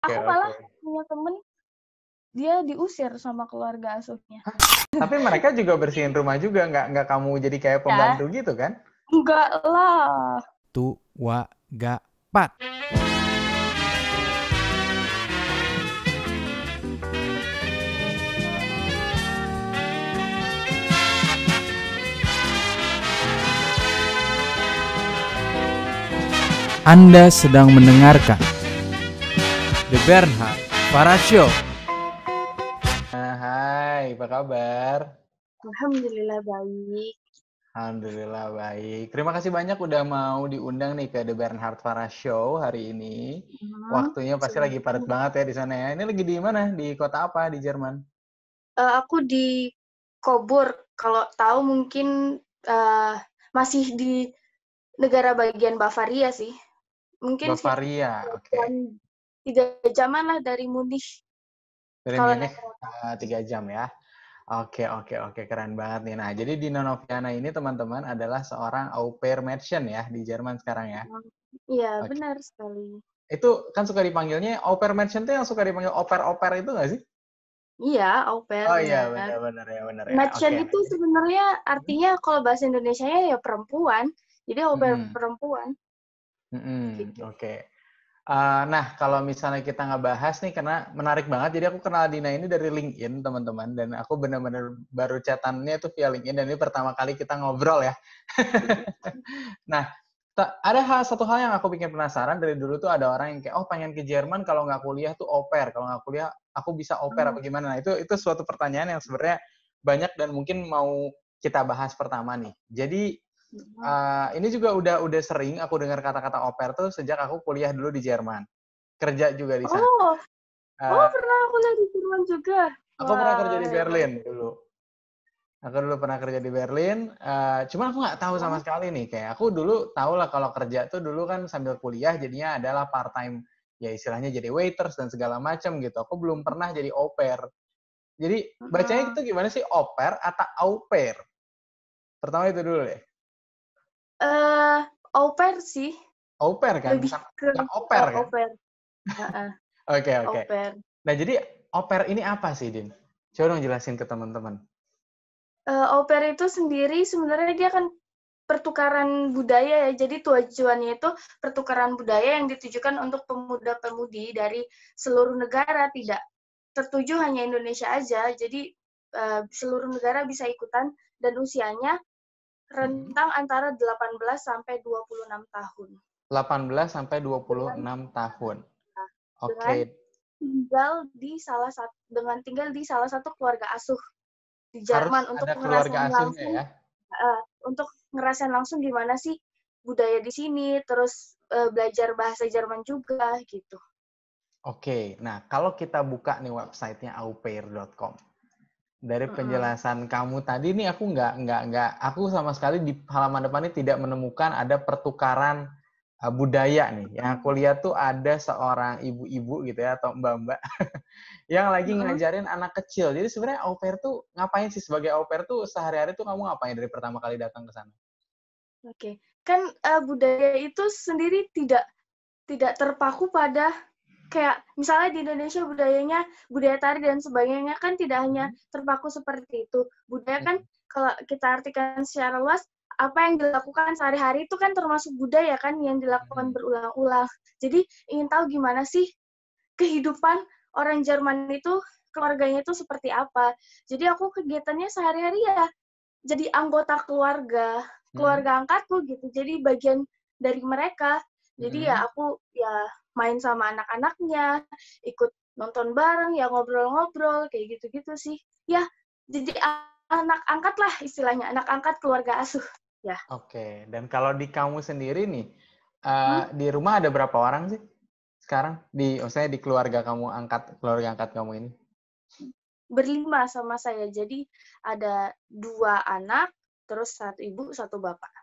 aku okay, malah okay. punya temen dia diusir sama keluarga asuhnya tapi mereka juga bersihin rumah juga nggak nggak kamu jadi kayak iya. pembantu ya. gitu kan enggak lah tua pat. Anda sedang mendengarkan The Bernhard Para Show. Nah, hai, apa kabar? Alhamdulillah baik. Alhamdulillah baik. Terima kasih banyak udah mau diundang nih ke The Bernhard Para Show hari ini. Hmm, Waktunya pasti lagi padat banget ya di sana ya. Ini lagi di mana? Di kota apa di Jerman? Uh, aku di Kobur. Kalau tahu mungkin uh, masih di negara bagian Bavaria sih. Mungkin Bavaria, oke. Okay tiga jaman lah dari Munich. Dari Munich eh, tiga jam ya. Oke, oke, oke. Keren banget nih. Nah, jadi Dino Noviana ini teman-teman adalah seorang au pair merchant ya di Jerman sekarang ya? Oh, iya, okay. benar sekali. Itu kan suka dipanggilnya au pair merchant itu yang suka dipanggil au pair itu nggak sih? Iya, au pair. Oh iya, benar, benar ya, benar ya. Merchant okay. itu sebenarnya artinya hmm? kalau bahasa Indonesia ya perempuan. Jadi au pair hmm. perempuan. Hmm, gitu. Oke. Okay. Uh, nah, kalau misalnya kita nggak bahas nih, karena menarik banget. Jadi aku kenal Dina ini dari LinkedIn, teman-teman. Dan aku benar-benar baru catannya itu via LinkedIn. Dan ini pertama kali kita ngobrol ya. nah, ada hal, satu hal yang aku bikin penasaran dari dulu tuh ada orang yang kayak, oh pengen ke Jerman kalau nggak kuliah tuh oper. Kalau nggak kuliah, aku bisa oper hmm. apa gimana. Nah, itu, itu suatu pertanyaan yang sebenarnya banyak dan mungkin mau kita bahas pertama nih. Jadi, uh, ini juga udah udah sering aku dengar kata-kata oper tuh sejak aku kuliah dulu di Jerman kerja juga di sana oh uh, oh pernah aku di Jerman juga aku wow. pernah kerja di Berlin dulu aku dulu pernah kerja di Berlin uh, ah, cuma aku nggak tahu sama mm-hmm. sekali nih kayak aku dulu tau lah kalau kerja tuh dulu kan sambil kuliah jadinya adalah part time ya istilahnya jadi waiters dan segala macam gitu aku belum pernah jadi oper jadi bacanya itu mm-hmm. gimana sih oper atau au pair pertama itu dulu deh uh, au sih. Au kan? Lebih ke bukan au oh, kan? Oke, oke. Nah, jadi au ini apa sih, Din? Coba dong jelasin ke teman-teman. Uh, au itu sendiri sebenarnya dia kan pertukaran budaya ya. Jadi tujuannya itu pertukaran budaya yang ditujukan untuk pemuda-pemudi dari seluruh negara, tidak tertuju hanya Indonesia aja. Jadi uh, seluruh negara bisa ikutan dan usianya Mhm. rentang antara 18 sampai 26 tahun. 18 sampai 26 tahun. Oke. Okay. Tinggal di salah satu dengan tinggal di salah satu keluarga asuh di Jerman Harus untuk ngerasain langsung ya? uh, untuk ngerasain langsung gimana sih budaya di sini, terus uh, belajar bahasa Jerman juga gitu. Oke, okay. nah kalau kita buka nih websitenya aupair.com, dari penjelasan uh-huh. kamu tadi ini aku nggak nggak nggak aku sama sekali di halaman depan ini tidak menemukan ada pertukaran uh, budaya nih yang aku lihat tuh ada seorang ibu-ibu gitu ya atau mbak-mbak yang lagi uh-huh. ngajarin anak kecil jadi sebenarnya au pair tuh ngapain sih sebagai au pair tuh sehari-hari tuh kamu ngapain dari pertama kali datang ke sana oke okay. kan uh, budaya itu sendiri tidak tidak terpaku pada kayak misalnya di Indonesia budayanya budaya tari dan sebagainya kan tidak hmm. hanya terpaku seperti itu. Budaya hmm. kan kalau kita artikan secara luas apa yang dilakukan sehari-hari itu kan termasuk budaya kan yang dilakukan hmm. berulang-ulang. Jadi ingin tahu gimana sih kehidupan orang Jerman itu keluarganya itu seperti apa. Jadi aku kegiatannya sehari-hari ya jadi anggota keluarga, keluarga angkatku gitu. Jadi bagian dari mereka. Jadi ya aku ya main sama anak-anaknya, ikut nonton bareng, ya ngobrol-ngobrol, kayak gitu-gitu sih. Ya, jadi anak angkat lah istilahnya, anak angkat keluarga asuh. Ya. Oke, dan kalau di kamu sendiri nih, uh, hmm? di rumah ada berapa orang sih sekarang? Di, maksudnya di keluarga kamu angkat, keluarga angkat kamu ini? Berlima sama saya, jadi ada dua anak, terus satu ibu, satu bapak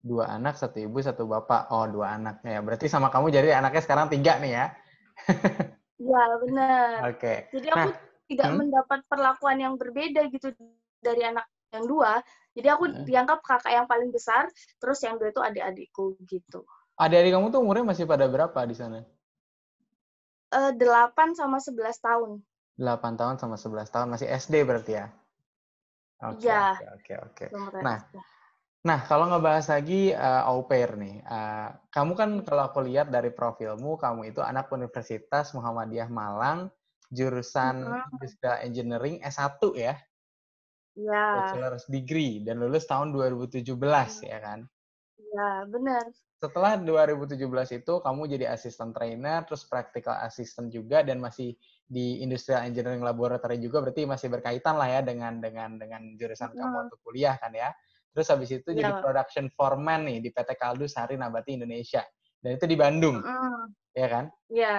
dua anak satu ibu satu bapak oh dua anak ya berarti sama kamu jadi anaknya sekarang tiga nih ya Iya benar oke okay. jadi aku nah, tidak hmm? mendapat perlakuan yang berbeda gitu dari anak yang dua jadi aku hmm. dianggap kakak yang paling besar terus yang dua itu adik-adikku gitu adik-adik kamu tuh umurnya masih pada berapa di sana eh, delapan uh, sama sebelas tahun delapan tahun sama sebelas tahun masih SD berarti ya oke iya. oke oke nah Nah, kalau ngebahas lagi uh, au pair nih, uh, kamu kan kalau aku lihat dari profilmu, kamu itu anak Universitas Muhammadiyah Malang, jurusan Industrial Engineering S1 ya? Iya. Yeah. Bachelor's Degree, dan lulus tahun 2017 uh mm. ya kan? Iya, yeah, benar. Setelah 2017 itu, kamu jadi asisten trainer, terus practical assistant juga, dan masih di Industrial Engineering Laboratory juga, berarti masih berkaitan lah ya dengan dengan dengan jurusan kamu untuk kuliah kan ya? Terus habis itu ya. jadi production foreman nih di PT Kaldu Sari Nabati Indonesia. Dan itu di Bandung. Mm. Ya kan? Iya.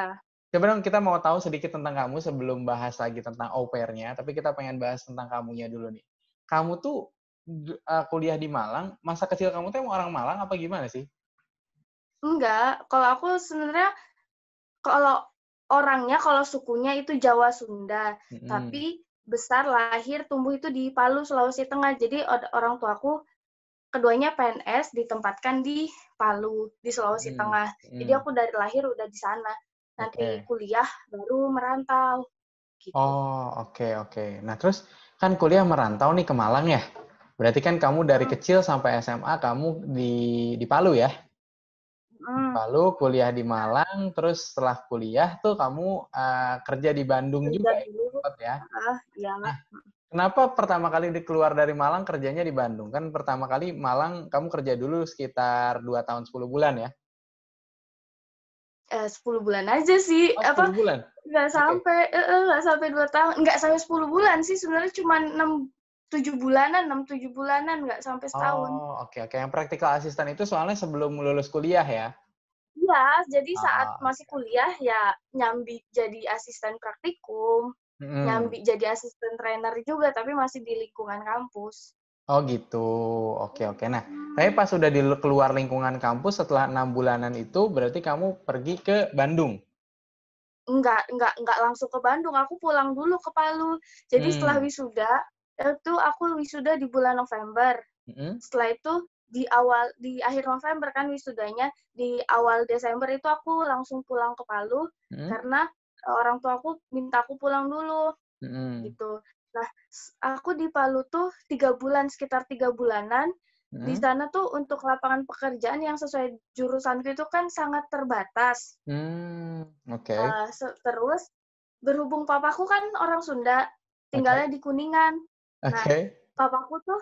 Coba dong kita mau tahu sedikit tentang kamu sebelum bahas lagi tentang au pair-nya, tapi kita pengen bahas tentang kamunya dulu nih. Kamu tuh uh, kuliah di Malang, masa kecil kamu tuh emang orang Malang apa gimana sih? Enggak, kalau aku sebenarnya kalau orangnya kalau sukunya itu Jawa Sunda, mm tapi besar lahir tumbuh itu di Palu Sulawesi Tengah jadi orang tuaku keduanya PNS ditempatkan di Palu di Sulawesi hmm. Tengah jadi hmm. aku dari lahir udah di sana nanti okay. kuliah baru merantau gitu. oh oke okay, oke okay. nah terus kan kuliah merantau nih ke Malang ya berarti kan kamu dari hmm. kecil sampai SMA kamu di di Palu ya Hmm. Lalu kuliah di Malang, terus setelah kuliah tuh kamu uh, kerja di Bandung kerja juga ya? dulu. ya? Uh, iya. Nah, kenapa pertama kali keluar dari Malang kerjanya di Bandung? Kan pertama kali Malang kamu kerja dulu sekitar 2 tahun 10 bulan ya? Eh, 10 bulan aja sih. Oh, 10 Apa? bulan? Nggak sampai, okay. uh, nggak sampai 2 tahun. Nggak sampai 10 bulan sih, sebenarnya cuma 6 tujuh bulanan, enam tujuh bulanan, nggak sampai setahun. Oh, oke okay, oke. Okay. Yang praktikal asisten itu soalnya sebelum lulus kuliah ya? Iya, jadi saat oh. masih kuliah ya nyambi jadi asisten praktikum, hmm. nyambi jadi asisten trainer juga, tapi masih di lingkungan kampus. Oh gitu, oke oke. Nah, tapi pas sudah di keluar lingkungan kampus setelah enam bulanan itu, berarti kamu pergi ke Bandung? Enggak, enggak, enggak langsung ke Bandung. Aku pulang dulu ke Palu. Jadi hmm. setelah wisuda, itu aku wisuda di bulan November. Mm-hmm. Setelah itu di awal di akhir November kan wisudanya di awal Desember itu aku langsung pulang ke Palu mm-hmm. karena e, orang tua aku minta aku pulang dulu mm-hmm. gitu. Nah aku di Palu tuh tiga bulan sekitar tiga bulanan. Mm-hmm. Di sana tuh untuk lapangan pekerjaan yang sesuai jurusan itu kan sangat terbatas. Mm, Oke. Okay. E, uh, terus berhubung papaku kan orang Sunda, tinggalnya okay. di Kuningan. Nah, okay. papaku tuh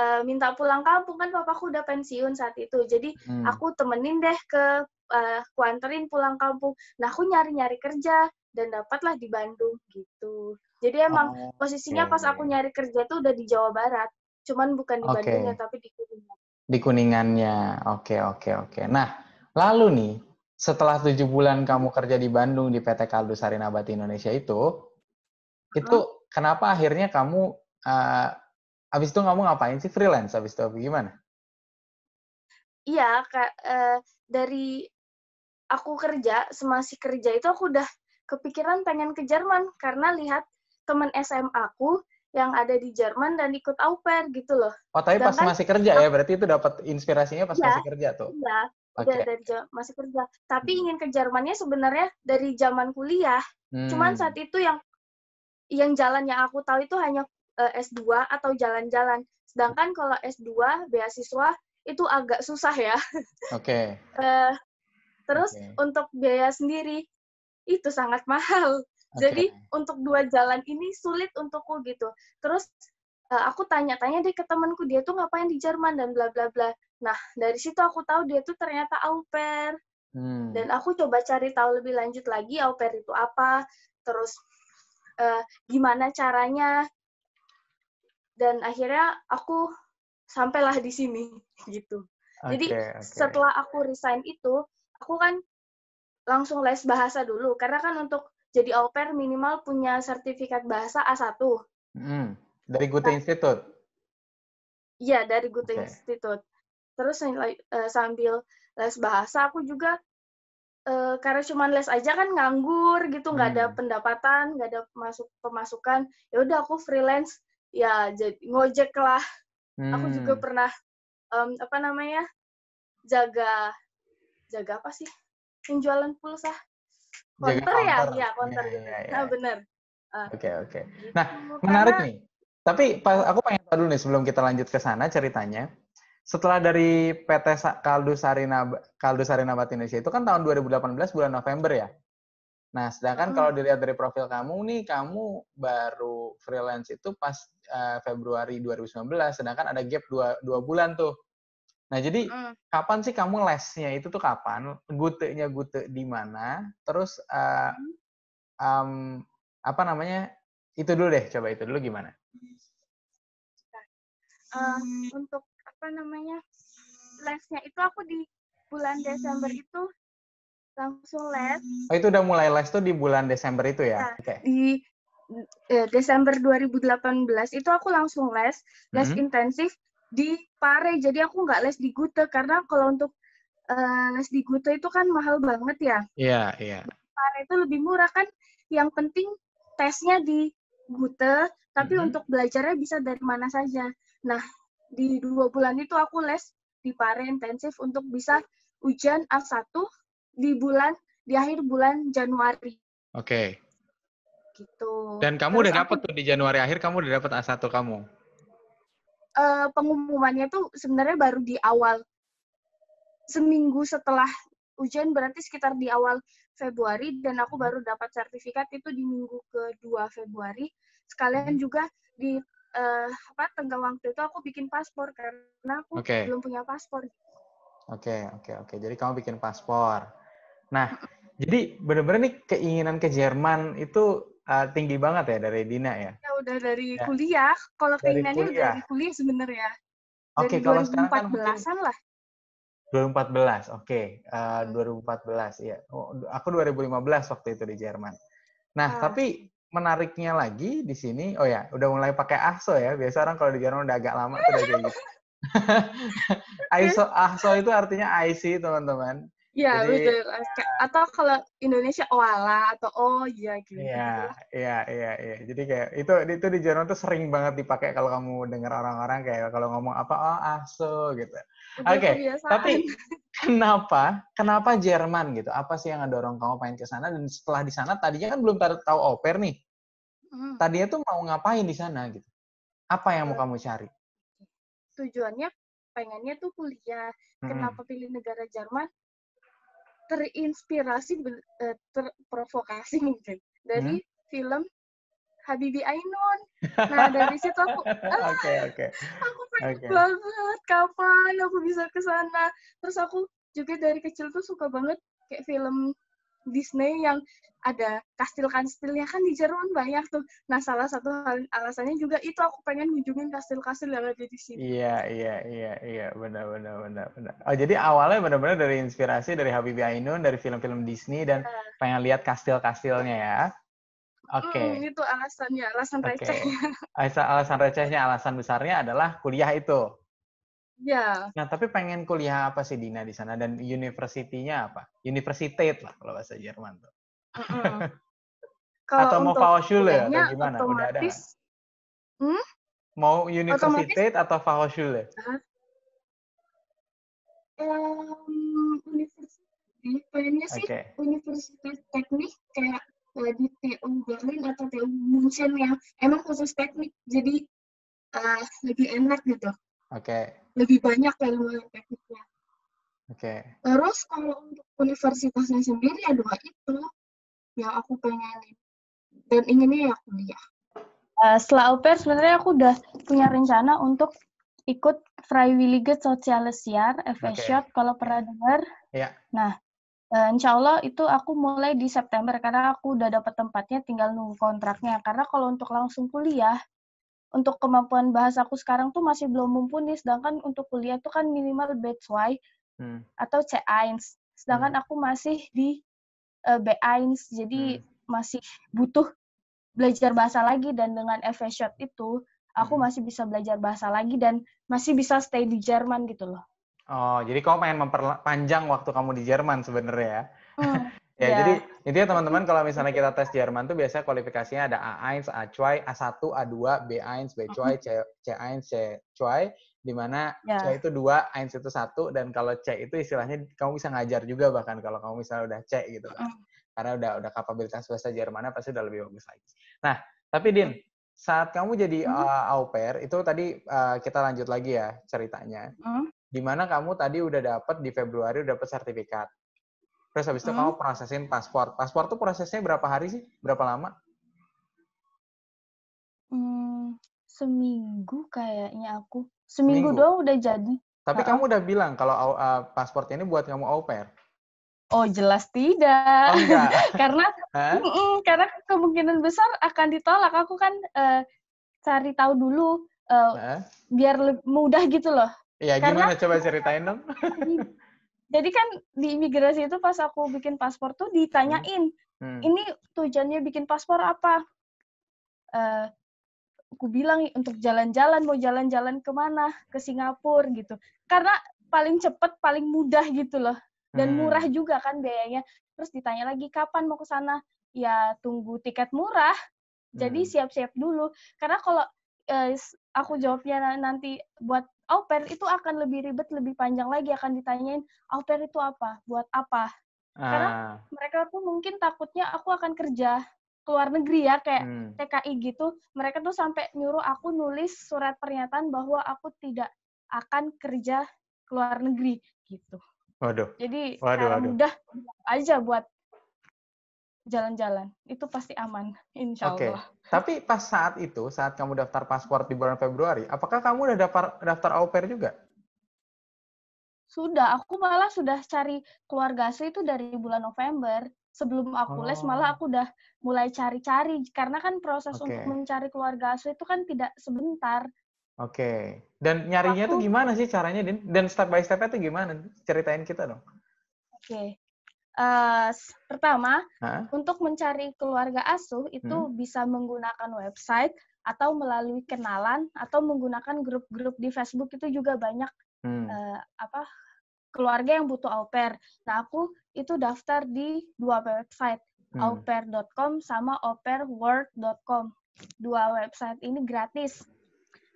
uh, minta pulang kampung kan papaku udah pensiun saat itu. Jadi hmm. aku temenin deh ke uh, kuanterin pulang kampung. Nah, aku nyari-nyari kerja dan dapatlah di Bandung gitu. Jadi emang oh, posisinya pas aku nyari kerja tuh udah di Jawa Barat. Cuman bukan di okay. Bandungnya tapi di Kuningan. Di Kuningannya. Oke, okay, oke, okay, oke. Okay. Nah, lalu nih setelah tujuh bulan kamu kerja di Bandung di PT Kaldu Sarinabati Indonesia itu, itu kenapa akhirnya kamu uh, abis itu kamu ngapain sih freelance abis itu gimana? Iya, kak, uh, dari aku kerja, semasa kerja itu aku udah kepikiran pengen ke Jerman karena lihat temen SMA aku yang ada di Jerman dan ikut au pair gitu loh. Oh, tapi pas masih kerja ya, berarti itu dapat inspirasinya pas ya, masih kerja tuh. Iya. Okay. Ya, dari masih kerja. Tapi hmm. ingin ke Jermannya sebenarnya dari zaman kuliah. Hmm. Cuman saat itu yang yang jalan yang aku tahu itu hanya Eh, S2 atau jalan-jalan. Sedangkan kalau S2 beasiswa itu agak susah ya. Oke. Okay. Eh, terus okay. untuk biaya sendiri itu sangat mahal. Okay. Jadi untuk dua jalan ini sulit untukku gitu. Terus eh, aku tanya-tanya deh ke temanku dia tuh ngapain di Jerman dan bla bla bla. Nah, dari situ aku tahu dia tuh ternyata au pair. Hmm. Dan aku coba cari tahu lebih lanjut lagi au pair itu apa, terus uh, gimana caranya dan akhirnya aku sampailah di sini gitu. Okay, Jadi okay. setelah aku resign itu, aku kan langsung les bahasa dulu karena kan untuk jadi au pair minimal punya sertifikat bahasa A1. Hmm. Dari Gute nah Institute. Iya, dari Gute okay. Institute. Terus eh, sambil les bahasa aku juga eh, karena cuma les aja kan nganggur gitu, nggak hmm. ada pendapatan, nggak ada pemasukan. Ya udah aku freelance ya jadi ngojek lah hmm. aku juga pernah um, apa namanya jaga jaga apa sih Penjualan pulsa konter, ya ya konter ya, ya, ya. nah iya. benar ah. oke uh, oke okay, okay. gitu. nah Karena, menarik nih tapi pas, aku pengen tahu dulu nih sebelum kita lanjut ke sana ceritanya setelah dari PT Kaldu Sarina Kaldu Sarina Indonesia itu kan tahun 2018 bulan November ya Nah, sedangkan hmm. kalau dilihat dari profil kamu nih, kamu baru freelance itu pas uh, Februari 2019, sedangkan ada gap dua, dua bulan tuh. Nah, jadi hmm. kapan sih kamu lesnya itu tuh kapan? Gutenya gute di mana? Terus uh, um, apa namanya? Itu dulu deh, coba itu dulu gimana? Uh, untuk apa namanya? Lesnya itu aku di bulan Desember itu langsung les. Oh itu udah mulai les tuh di bulan Desember itu ya? Nah, iya. okay. Di eh, Desember 2018 itu aku langsung les, les hmm. intensif di Pare. Jadi aku nggak les di Gute karena kalau untuk uh, les di Gute itu kan mahal banget ya. Iya, yeah, iya. Yeah. Pare itu lebih murah kan. Yang penting tesnya di Gute, tapi mm -hmm. untuk belajarnya bisa dari mana saja. Nah, di dua bulan itu aku les di Pare intensif untuk bisa ujian A1 di bulan di akhir bulan Januari. Oke. Okay. Gitu. Dan kamu Terus udah dapat tuh di Januari akhir kamu udah dapat A1 kamu. Uh, pengumumannya tuh sebenarnya baru di awal seminggu setelah ujian berarti sekitar di awal Februari dan aku hmm. baru dapat sertifikat itu di minggu kedua Februari. Sekalian hmm. juga di uh, apa tenggang waktu itu aku bikin paspor karena aku okay. belum punya paspor. Oke, okay, oke, okay, oke. Okay. Jadi kamu bikin paspor. Nah, jadi bener-bener nih keinginan ke Jerman itu uh, tinggi banget ya dari Dina ya? Ya udah dari ya. kuliah. Kalau keinginannya udah dari kuliah sebenarnya. Oke, okay, kalau sekarang kan mungkin... lah. 2014, oke. Okay. Uh, 2014, iya. Oh, aku 2015 waktu itu di Jerman. Nah, uh. tapi menariknya lagi di sini, oh ya, udah mulai pakai ASO ya. Biasa orang kalau di Jerman udah agak lama udah jadi. gitu. ISO, ASO itu artinya IC, teman-teman. Iya betul. Atau kalau Indonesia wala atau oh iya gitu. Iya iya iya. iya. Jadi kayak itu itu di Jerman tuh sering banget dipakai kalau kamu dengar orang-orang kayak kalau ngomong apa oh aso gitu. Oke. Okay. Tapi kenapa kenapa Jerman gitu? Apa sih yang ngedorong kamu pengen ke sana dan setelah di sana tadinya kan belum tahu tahu oper nih. Hmm. Tadinya tuh mau ngapain di sana gitu? Apa yang mau kamu cari? Tujuannya pengennya tuh kuliah. Kenapa hmm. pilih negara Jerman? terinspirasi eh, terprovokasi mungkin dari hmm? film Habibi Ainun. Nah dari situ aku, ah, okay, okay. aku pengen okay. banget kapan aku bisa ke sana. Terus aku juga dari kecil tuh suka banget kayak film Disney yang ada kastil-kastilnya kan di Jerman banyak tuh. Nah, salah satu alasannya juga itu aku pengen kunjungin kastil-kastil yang ada di sini. Iya, iya, iya, iya, benar benar benar benar. Oh, jadi awalnya benar-benar dari inspirasi dari Habibie Ainun, dari film-film Disney dan uh. pengen lihat kastil-kastilnya ya. Oke. Okay. Mm, itu alasannya, alasan okay. recehnya. Alasan recehnya, alasan besarnya adalah kuliah itu. Iya. Nah, tapi pengen kuliah apa sih Dina di sana dan universitinya apa? Universität lah kalau bahasa Jerman tuh. atau mau Fachhochschule ya, atau gimana? Udah ada. Hmm? Mau universitas atau Fachhochschule? Ya? Huh? Um, universitas eh, sih okay. universitas teknik kayak uh, di TU Berlin atau TU München yang emang khusus teknik jadi uh, lebih enak gitu Oke. Okay. Lebih banyak ilmu yang tekniknya. Oke. Okay. Terus kalau untuk universitasnya sendiri ya dua itu yang aku pengenin dan inginnya ya kuliah. Uh, setelah au sebenarnya aku udah punya rencana untuk ikut Freiwillige Soziales Jahr FSJ okay. kalau pernah dengar. Yeah. Nah, uh, insya Allah itu aku mulai di September karena aku udah dapat tempatnya tinggal nunggu kontraknya. Karena kalau untuk langsung kuliah untuk kemampuan bahasa aku sekarang tuh masih belum mumpuni sedangkan untuk kuliah tuh kan minimal B2 hmm. atau C1 sedangkan hmm. aku masih di uh, eh, B1 jadi hmm. masih butuh belajar bahasa lagi dan dengan shot itu aku hmm. masih bisa belajar bahasa lagi dan masih bisa stay di Jerman gitu loh. Oh, jadi kamu pengen memperpanjang waktu kamu di Jerman sebenarnya ya. Hmm. Ya, ya. jadi intinya teman-teman kalau misalnya kita tes Jerman tuh biasanya kualifikasinya ada A1, A2, A1, A2, B1, B2, C, C1, C2, di mana ya. C itu 2, A itu 1 dan kalau C itu istilahnya kamu bisa ngajar juga bahkan kalau kamu misalnya udah C gitu kan. Karena udah udah kapabilitas bahasa Jermannya pasti udah lebih bagus lagi. Nah, tapi Din, saat kamu jadi mm. uh, au pair itu tadi uh, kita lanjut lagi ya ceritanya. Mm. Di mana kamu tadi udah dapat di Februari udah dapat sertifikat Terus habis itu hmm. kamu prosesin paspor. Paspor tuh prosesnya berapa hari sih? Berapa lama? Hmm, seminggu kayaknya aku. Seminggu, seminggu. doang udah jadi. Tapi nah. kamu udah bilang kalau uh, paspornya ini buat kamu au pair. Oh jelas tidak, oh, karena karena kemungkinan besar akan ditolak. Aku kan uh, cari tahu dulu uh, eh, huh? biar mudah gitu loh. Iya gimana coba ceritain dong. Iya jadi kan di imigrasi itu pas aku bikin paspor tuh ditanyain hmm. ini tujuannya bikin paspor apa uh, aku bilang untuk jalan-jalan mau jalan-jalan kemana ke Singapura gitu karena paling cepat paling mudah gitu loh dan hmm. murah juga kan biayanya terus ditanya lagi kapan mau ke sana ya tunggu tiket murah jadi hmm. siap-siap hmm. dulu karena kalau eh, aku jawabnya nanti buat au pair itu akan lebih ribet, lebih panjang lagi akan ditanyain au pair itu apa, buat apa. Ah. Karena mereka tuh mungkin takutnya aku akan kerja ke luar negeri ya kayak hmm. TKI gitu. Mereka tuh sampai nyuruh aku nulis surat pernyataan bahwa aku tidak akan kerja ke luar negeri gitu. Waduh. Jadi waduh, waduh. mudah aja buat jalan-jalan itu pasti aman insya okay. Tapi pas saat itu saat kamu daftar paspor di bulan Februari, apakah kamu udah daftar daftar au pair juga? Sudah, aku malah sudah cari keluarga asli itu dari bulan November. Sebelum aku oh. les malah oh. aku udah mulai cari-cari karena kan proses okay. untuk mencari keluarga asli itu kan tidak sebentar. Oke. Okay. Dan nyarinya aku, tuh gimana sih caranya, Din? Dan step by step-nya tuh gimana? Ceritain kita dong. Oke. Okay. Uh, pertama, Hah? untuk mencari keluarga asuh itu hmm. bisa menggunakan website atau melalui kenalan atau menggunakan grup-grup di Facebook itu juga banyak hmm. uh, apa keluarga yang butuh au pair. Nah, aku itu daftar di dua website, hmm. aupair.com sama aupairworld.com. Dua website ini gratis.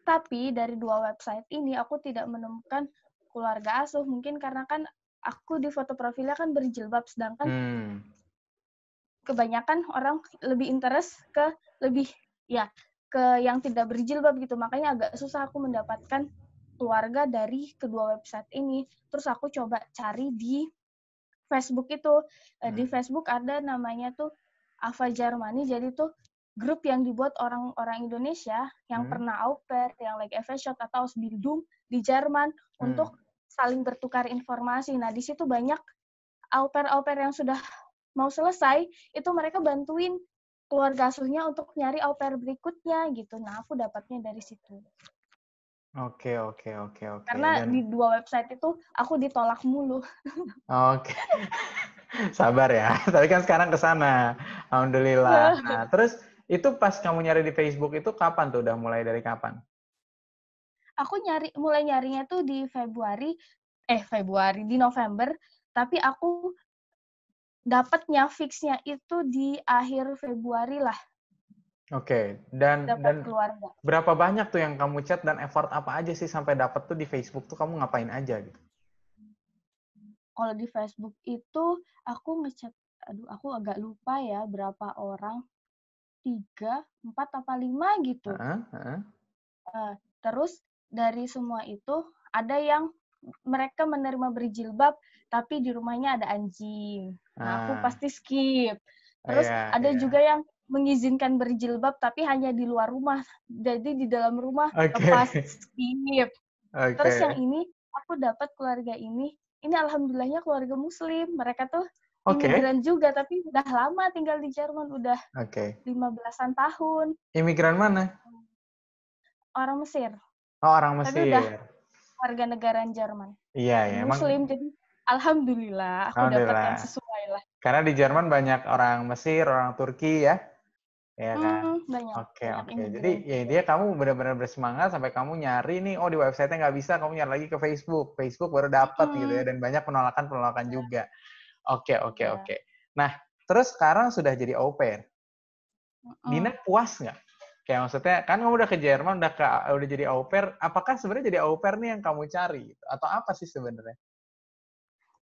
Tapi dari dua website ini aku tidak menemukan keluarga asuh mungkin karena kan aku di foto profilnya kan berjilbab sedangkan hmm. kebanyakan orang lebih interest ke lebih ya ke yang tidak berjilbab gitu makanya agak susah aku mendapatkan keluarga dari kedua website ini terus aku coba cari di Facebook itu eh, hmm. di Facebook ada namanya tuh Ava Jermani jadi tuh grup yang dibuat orang-orang Indonesia yang hmm. pernah au pair, yang lagi like shot atau Ausbildung di Jerman hmm. untuk saling bertukar informasi. Nah, di situ banyak au pair-au pair yang sudah mau selesai, itu mereka bantuin keluarga asuhnya untuk nyari au pair berikutnya gitu. Nah, aku dapatnya dari situ. Oke, oke, oke, oke. Karena Dan... di dua website itu aku ditolak mulu. Oke. Sabar ya. Tapi kan sekarang ke sana. Alhamdulillah. Iya. Nah, terus itu pas kamu nyari di Facebook itu kapan tuh? Udah mulai dari kapan? aku nyari mulai nyarinya tuh di Februari eh Februari di November tapi aku dapatnya fixnya itu di akhir Februari lah. Oke, okay. dan dapet dan keluarga. berapa banyak tuh yang kamu chat dan effort apa aja sih sampai dapat tuh di Facebook tuh kamu ngapain aja gitu? Kalau di Facebook itu aku ngechat, aduh aku agak lupa ya berapa orang, tiga, empat apa lima gitu. Uh, uh. Uh, terus dari semua itu ada yang mereka menerima berjilbab tapi di rumahnya ada anjing. Nah, aku ah. pasti skip. Terus yeah, ada yeah. juga yang mengizinkan berjilbab tapi hanya di luar rumah. Jadi di dalam rumah okay. lepas skip. Okay. Terus yang ini aku dapat keluarga ini, ini alhamdulillahnya keluarga muslim. Mereka tuh okay. imigran juga tapi udah lama tinggal di Jerman, udah okay. 15-an tahun. Imigran mana? Orang Mesir. Oh, orang Mesir. Tapi udah warga negara Jerman. Iya, ya. Muslim, emang... jadi alhamdulillah aku alhamdulillah. dapatkan sesuai lah. Karena di Jerman banyak orang Mesir, orang Turki ya. Ya kan? Hmm, banyak. Oke, banyak oke. Jadi ya intinya kamu benar-benar bersemangat sampai kamu nyari nih, oh di website-nya nggak bisa, kamu nyari lagi ke Facebook. Facebook baru dapat hmm. gitu ya, dan banyak penolakan-penolakan hmm. juga. Oke, oke, ya. oke. Nah, terus sekarang sudah jadi au pair. Hmm. Nina puas nggak? Kayak maksudnya kan kamu udah ke Jerman, udah ke udah jadi au pair, apakah sebenarnya jadi au pair nih yang kamu cari atau apa sih sebenarnya?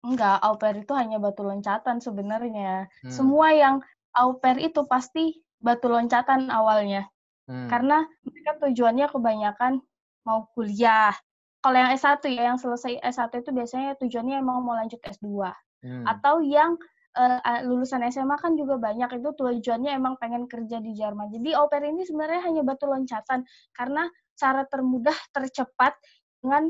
Enggak, au pair itu hanya batu loncatan sebenarnya. Hmm. Semua yang au pair itu pasti batu loncatan awalnya. Hmm. Karena mereka tujuannya kebanyakan mau kuliah. Kalau yang S1 ya, yang selesai S1 itu biasanya tujuannya emang mau lanjut S2. Hmm. Atau yang uh, lulusan SMA kan juga banyak itu tujuannya emang pengen kerja di Jerman. Jadi au pair ini sebenarnya hanya batu loncatan karena cara termudah tercepat dengan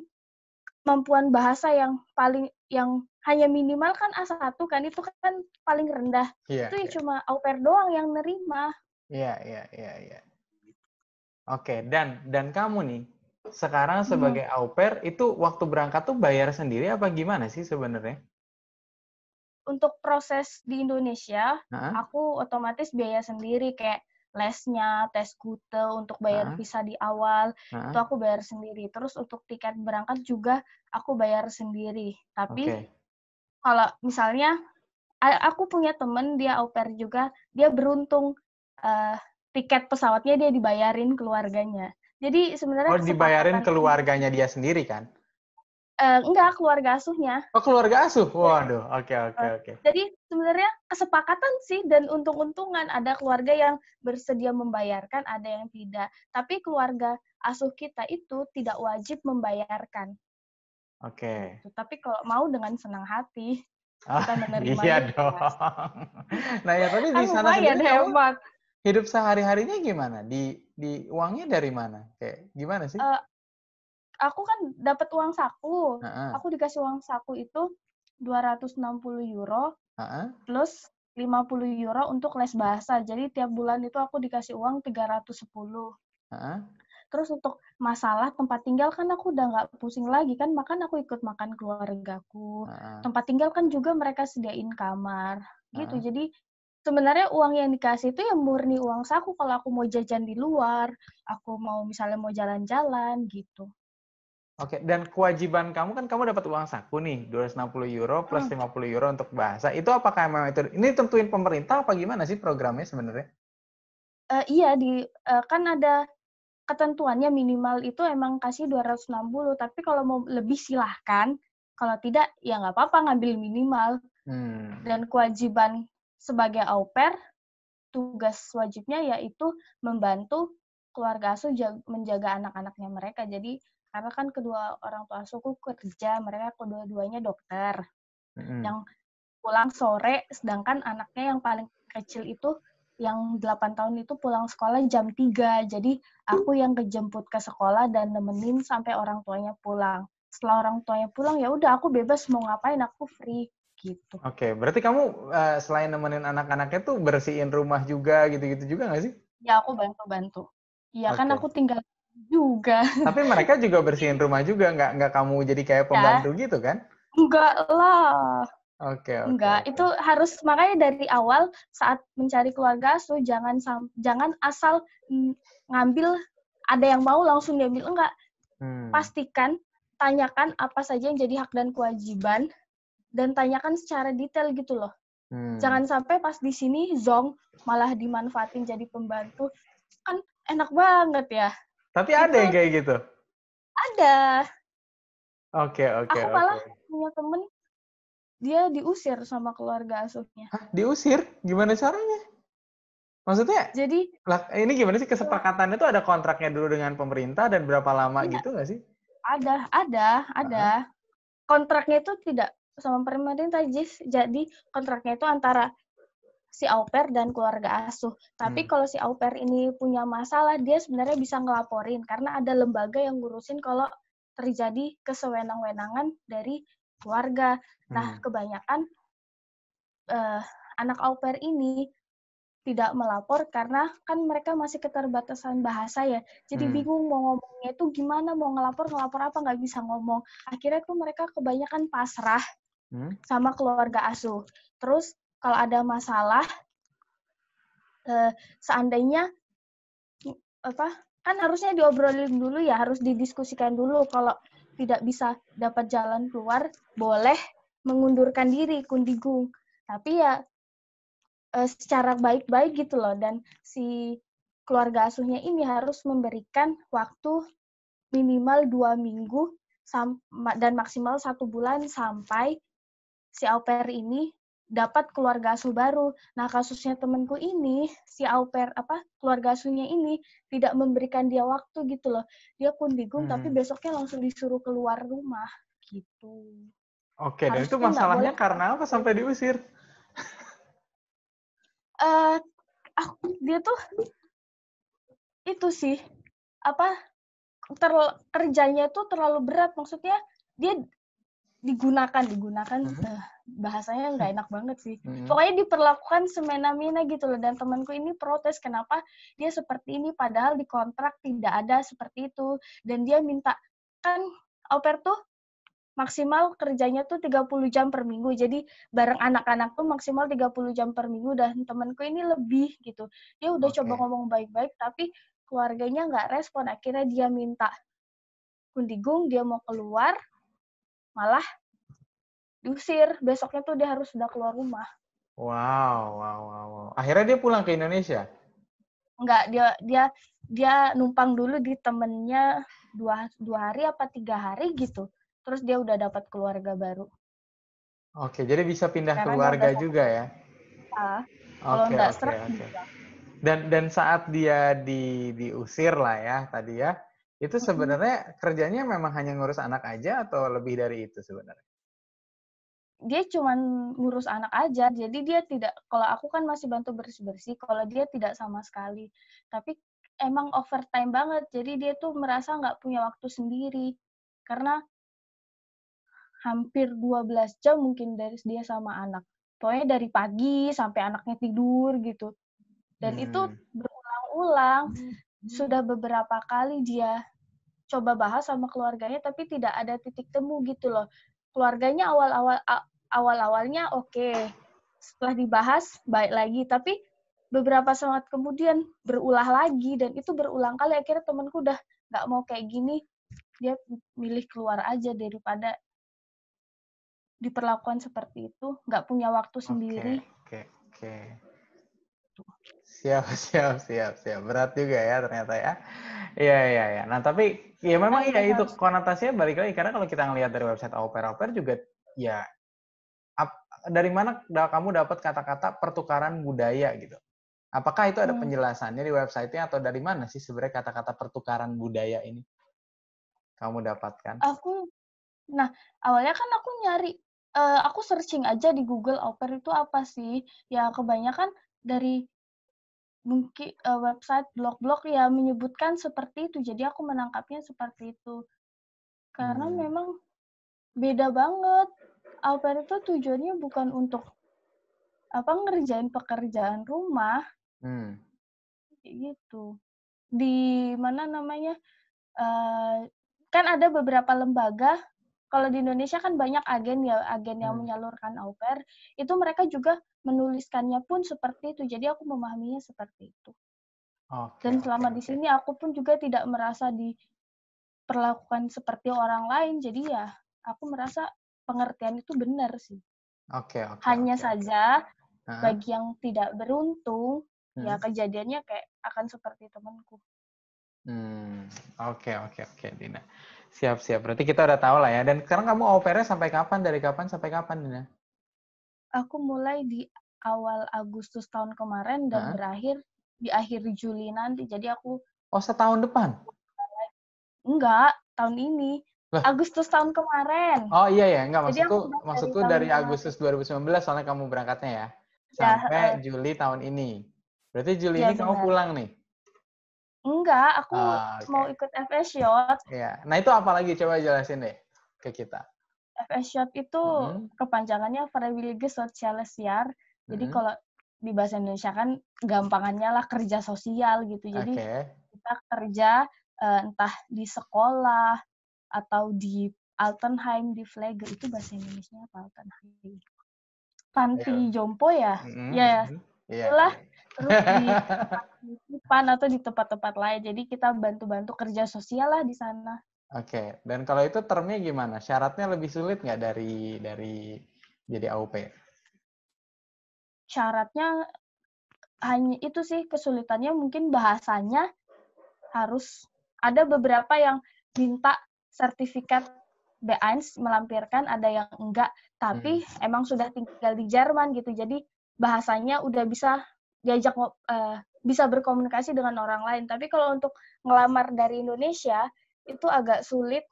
kemampuan bahasa yang paling yang hanya minimal kan A1 kan itu kan paling rendah. Yeah, itu yeah. Iya. cuma au pair doang yang nerima. Iya, iya, iya, iya. Oke, dan dan kamu nih sekarang hmm. sebagai hmm. au pair itu waktu berangkat tuh bayar sendiri apa gimana sih sebenarnya? untuk proses di Indonesia, Hah? aku otomatis biaya sendiri kayak lesnya, tes kute untuk bayar Hah? visa di awal, Hah? itu aku bayar sendiri. Terus untuk tiket berangkat juga aku bayar sendiri. Tapi okay. kalau misalnya aku punya temen dia au pair juga, dia beruntung uh, tiket pesawatnya dia dibayarin keluarganya. Jadi sebenarnya Oh, dibayarin keluarganya dia sendiri kan? Uh, enggak keluarga asuhnya. Oh keluarga asuh, waduh, oke oke eh, oke. Jadi sebenarnya kesepakatan sih dan untung-untungan ada keluarga yang bersedia membayarkan, ada yang tidak. Tapi keluarga asuh kita itu tidak wajib membayarkan. Oke. Okay. Gitu. Tapi kalau mau dengan senang hati ah, kita menerima. Ah, iya dong. nah ya tapi di ah, sana ya, hemat. hidup sehari-harinya gimana? Di di uangnya dari mana? Kayak gimana sih? Uh, aku kan dapat uang saku. Uh -huh. Aku dikasih uang saku itu 260 euro. Uh -huh. Plus 50 euro untuk les bahasa. Jadi tiap bulan itu aku dikasih uang 310. Uh -huh. Terus untuk masalah tempat tinggal kan aku udah nggak pusing lagi kan, makan aku ikut makan keluargaku. Uh. Tempat tinggal kan juga mereka sediain kamar. Gitu. Uh. Jadi sebenarnya uang yang dikasih itu yang murni uang saku kalau aku mau jajan di luar, aku mau misalnya mau jalan-jalan gitu. Oke, okay. dan kewajiban kamu kan kamu dapat uang saku nih, 260 euro plus 50 hmm. euro untuk bahasa. Itu apakah memang itu ini tentuin pemerintah apa gimana sih programnya sebenarnya? Uh, iya di uh, kan ada ketentuannya minimal itu emang kasih 260, tapi kalau mau lebih silahkan, kalau tidak ya nggak apa-apa ngambil minimal. Hmm. Dan kewajiban sebagai au pair tugas wajibnya yaitu membantu keluarga asuh menjaga anak-anaknya mereka. Jadi karena kan kedua orang tua suku kerja mereka kedua-duanya dokter hmm yang pulang sore sedangkan anaknya yang paling kecil itu yang 8 tahun itu pulang sekolah jam 3. Jadi aku yang kejemput ke sekolah dan nemenin sampai orang tuanya pulang. Setelah orang tuanya pulang ya udah aku bebas mau ngapain aku free gitu. Oke, okay, berarti kamu uh, selain nemenin anak-anaknya tuh bersihin rumah juga gitu-gitu juga nggak sih? Ya aku bantu-bantu. Iya okay. kan aku tinggal juga. Tapi mereka juga bersihin rumah juga, nggak nggak kamu jadi kayak ya. pembantu ya. gitu kan? Enggak lah. Oke. Okay, Enggak, okay. itu harus makanya dari awal saat mencari keluarga asuh jangan jangan asal ngambil ada yang mau langsung diambil enggak. Hmm. Pastikan tanyakan apa saja yang jadi hak dan kewajiban dan tanyakan secara detail gitu loh. Hmm. Jangan sampai pas di sini zong malah dimanfaatin jadi pembantu. Kan enak banget ya. Tapi iya ada yang kan? kayak gitu? Ada. Oke, okay, oke, okay, Aku malah punya temen, dia diusir sama keluarga asuhnya. Hah, diusir? Gimana caranya? Maksudnya, jadi lah, ini gimana sih iya. kesepakatannya tuh ada kontraknya dulu dengan pemerintah dan berapa lama iya. gitu gak sih? Ada, ada, ada. Uh -huh. Kontraknya itu tidak sama pemerintah, Jis. Jadi kontraknya itu antara si au pair dan keluarga asuh. Tapi hmm. kalau si au pair ini punya masalah, dia sebenarnya bisa ngelaporin karena ada lembaga yang ngurusin kalau terjadi kesewenang-wenangan dari keluarga. Nah, hmm. kebanyakan uh, anak au pair ini tidak melapor karena kan mereka masih keterbatasan bahasa ya. Jadi hmm. bingung mau ngomongnya itu gimana, mau ngelapor, ngelapor apa, nggak bisa ngomong. Akhirnya tuh mereka kebanyakan pasrah hmm. sama keluarga asuh. Terus kalau ada masalah eh, seandainya apa kan harusnya diobrolin dulu ya harus didiskusikan dulu kalau tidak bisa dapat jalan keluar boleh mengundurkan diri kundigung tapi ya eh, secara baik-baik gitu loh dan si keluarga asuhnya ini harus memberikan waktu minimal dua minggu dan maksimal satu bulan sampai si au pair ini dapat keluarga asuh baru. Nah, kasusnya temanku ini, si au pair apa keluarga asuhnya ini tidak memberikan dia waktu gitu loh. Dia pun bingung hmm. tapi besoknya langsung disuruh keluar rumah gitu. Oke, okay, dan itu masalahnya boleh... karena apa sampai diusir? Eh, uh, ah, aku dia tuh itu sih apa ter, kerjanya itu terlalu berat maksudnya dia digunakan digunakan uh hmm. eh, -huh bahasanya nggak hmm. enak banget sih. hmm Pokoknya diperlakukan semena-mena gitu loh. Dan temanku ini protes kenapa dia seperti ini padahal di kontrak tidak ada seperti itu. Dan dia minta kan au tuh maksimal kerjanya tuh 30 jam per minggu. Jadi bareng anak-anak tuh maksimal 30 jam per minggu dan temanku ini lebih gitu. Dia udah okay. coba ngomong baik-baik tapi keluarganya nggak respon. Akhirnya dia minta kundigung, dia mau keluar, malah diusir besoknya tuh dia harus sudah keluar rumah wow wow wow, akhirnya dia pulang ke Indonesia Enggak, dia dia dia numpang dulu di temennya dua dua hari apa tiga hari gitu terus dia udah dapat keluarga baru oke jadi bisa pindah Karena keluarga juga ya Ah. oke, oke, oke. dan dan saat dia di diusir lah ya tadi ya itu sebenarnya kerjanya memang hanya ngurus anak aja atau lebih dari itu sebenarnya dia cuman ngurus anak aja jadi dia tidak kalau aku kan masih bantu bersih bersih kalau dia tidak sama sekali tapi emang overtime banget jadi dia tuh merasa nggak punya waktu sendiri karena hampir 12 jam mungkin dari dia sama anak pokoknya dari pagi sampai anaknya tidur gitu dan hmm. itu berulang-ulang hmm. sudah beberapa kali dia coba bahas sama keluarganya tapi tidak ada titik temu gitu loh keluarganya awal-awal awal-awalnya oke, okay. setelah dibahas baik lagi, tapi beberapa saat kemudian berulah lagi dan itu berulang kali akhirnya temanku udah nggak mau kayak gini dia milih keluar aja daripada diperlakukan seperti itu nggak punya waktu sendiri oke okay, oke okay, okay. siap siap siap siap berat juga ya ternyata ya iya iya iya nah tapi ya memang iya itu konotasinya balik lagi karena kalau kita ngelihat dari website au juga ya dari mana kamu dapat kata-kata pertukaran budaya gitu? Apakah itu ada hmm. penjelasannya di websitenya atau dari mana sih sebenarnya kata-kata pertukaran budaya ini kamu dapatkan? Aku, nah awalnya kan aku nyari, uh, aku searching aja di Google Oper itu apa sih? Ya kebanyakan dari mungkin uh, eh, website blog-blog ya menyebutkan seperti itu. Jadi aku menangkapnya seperti itu karena hmm. memang beda banget LPR itu tujuannya bukan untuk apa ngerjain pekerjaan rumah. Hmm. Gitu. Di mana namanya? Uh, kan ada beberapa lembaga kalau di Indonesia kan banyak agen ya agen yang hmm. menyalurkan au pair itu mereka juga menuliskannya pun seperti itu jadi aku memahaminya seperti itu okay, dan selama okay, di sini okay. aku pun juga tidak merasa diperlakukan seperti orang lain jadi ya aku merasa pengertian itu benar sih. Oke, okay, okay, Hanya okay, saja okay. bagi yang tidak beruntung ya hmm. ya kejadiannya kayak akan seperti temanku. Hmm, oke okay, oke okay, oke okay, Dina. Siap siap. Berarti kita udah tahu lah ya. Dan sekarang kamu opernya sampai kapan? Dari kapan sampai kapan Dina? Aku mulai di awal Agustus tahun kemarin dan Hah? berakhir di akhir Juli nanti. Jadi aku Oh setahun depan? Enggak, tahun ini. Lah. Agustus tahun kemarin. Oh iya ya, enggak maksudku maksudku dari, dari Agustus 2019 soalnya kamu berangkatnya ya. ya Sampai ya, Juli tahun ini. Berarti Juli ya, ini kamu pulang nih. Enggak, aku oh, okay. mau ikut Yacht. Iya. Nah, itu apa lagi coba jelasin deh ke kita. FSJ itu hmm. kepanjangannya Freiwillige Soziales Jahr. Hmm. Jadi mm-hmm. kalau di bahasa Indonesia kan gampangannya lah kerja sosial gitu. Jadi okay. kita kerja eh, entah di sekolah, atau di Altenheim di Flege itu bahasa Indonesia apa Altenheim panti yeah. jompo ya mm-hmm. ya yeah. Iya. itulah terus di depan atau di tempat-tempat lain jadi kita bantu-bantu kerja sosial lah di sana oke okay. dan kalau itu termnya gimana syaratnya lebih sulit nggak dari dari jadi AUP syaratnya hanya itu sih kesulitannya mungkin bahasanya harus ada beberapa yang minta sertifikat B1 melampirkan, ada yang enggak, tapi hmm. emang sudah tinggal di Jerman gitu. Jadi bahasanya udah bisa diajak uh, bisa berkomunikasi dengan orang lain. Tapi kalau untuk ngelamar dari Indonesia itu agak sulit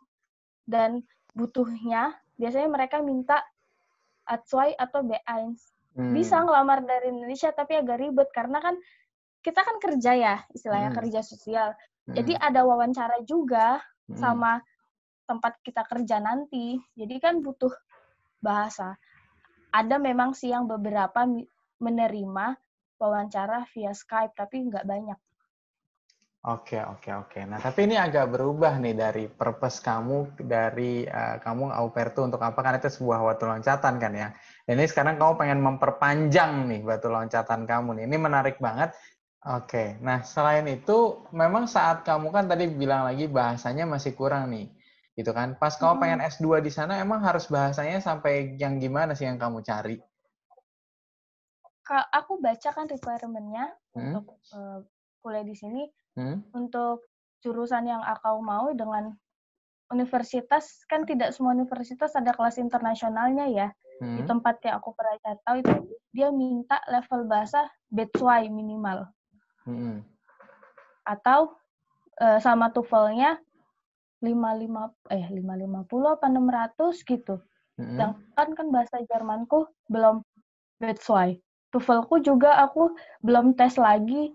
dan butuhnya biasanya mereka minta atsuai atau B1. Hmm. Bisa ngelamar dari Indonesia tapi agak ribet karena kan kita kan kerja ya, istilahnya hmm. kerja sosial. Hmm. Jadi ada wawancara juga hmm. sama tempat kita kerja nanti. Jadi kan butuh bahasa. Ada memang sih yang beberapa menerima wawancara via Skype, tapi nggak banyak. Oke, oke, oke. Nah, tapi ini agak berubah nih dari purpose kamu, dari uh, kamu au pair itu untuk apa? Karena itu sebuah batu loncatan kan ya. Dan ini sekarang kamu pengen memperpanjang nih batu loncatan kamu nih. Ini menarik banget. Oke, nah selain itu memang saat kamu kan tadi bilang lagi bahasanya masih kurang nih gitu kan. Pas kamu hmm. pengen S2 di sana emang harus bahasanya sampai yang gimana sih yang kamu cari? Aku baca kan requirement-nya hmm? untuk uh, kuliah di sini hmm? untuk jurusan yang aku mau dengan universitas kan tidak semua universitas ada kelas internasionalnya ya. Hmm? Di tempat yang aku pernah tahu itu dia minta level bahasa B2 minimal. Hmm. Atau uh, sama tuvelnya lima lima eh lima lima puluh apa enam ratus gitu. Mm-hmm. Sedangkan kan bahasa Jermanku belum that's why. TOEFLku juga aku belum tes lagi.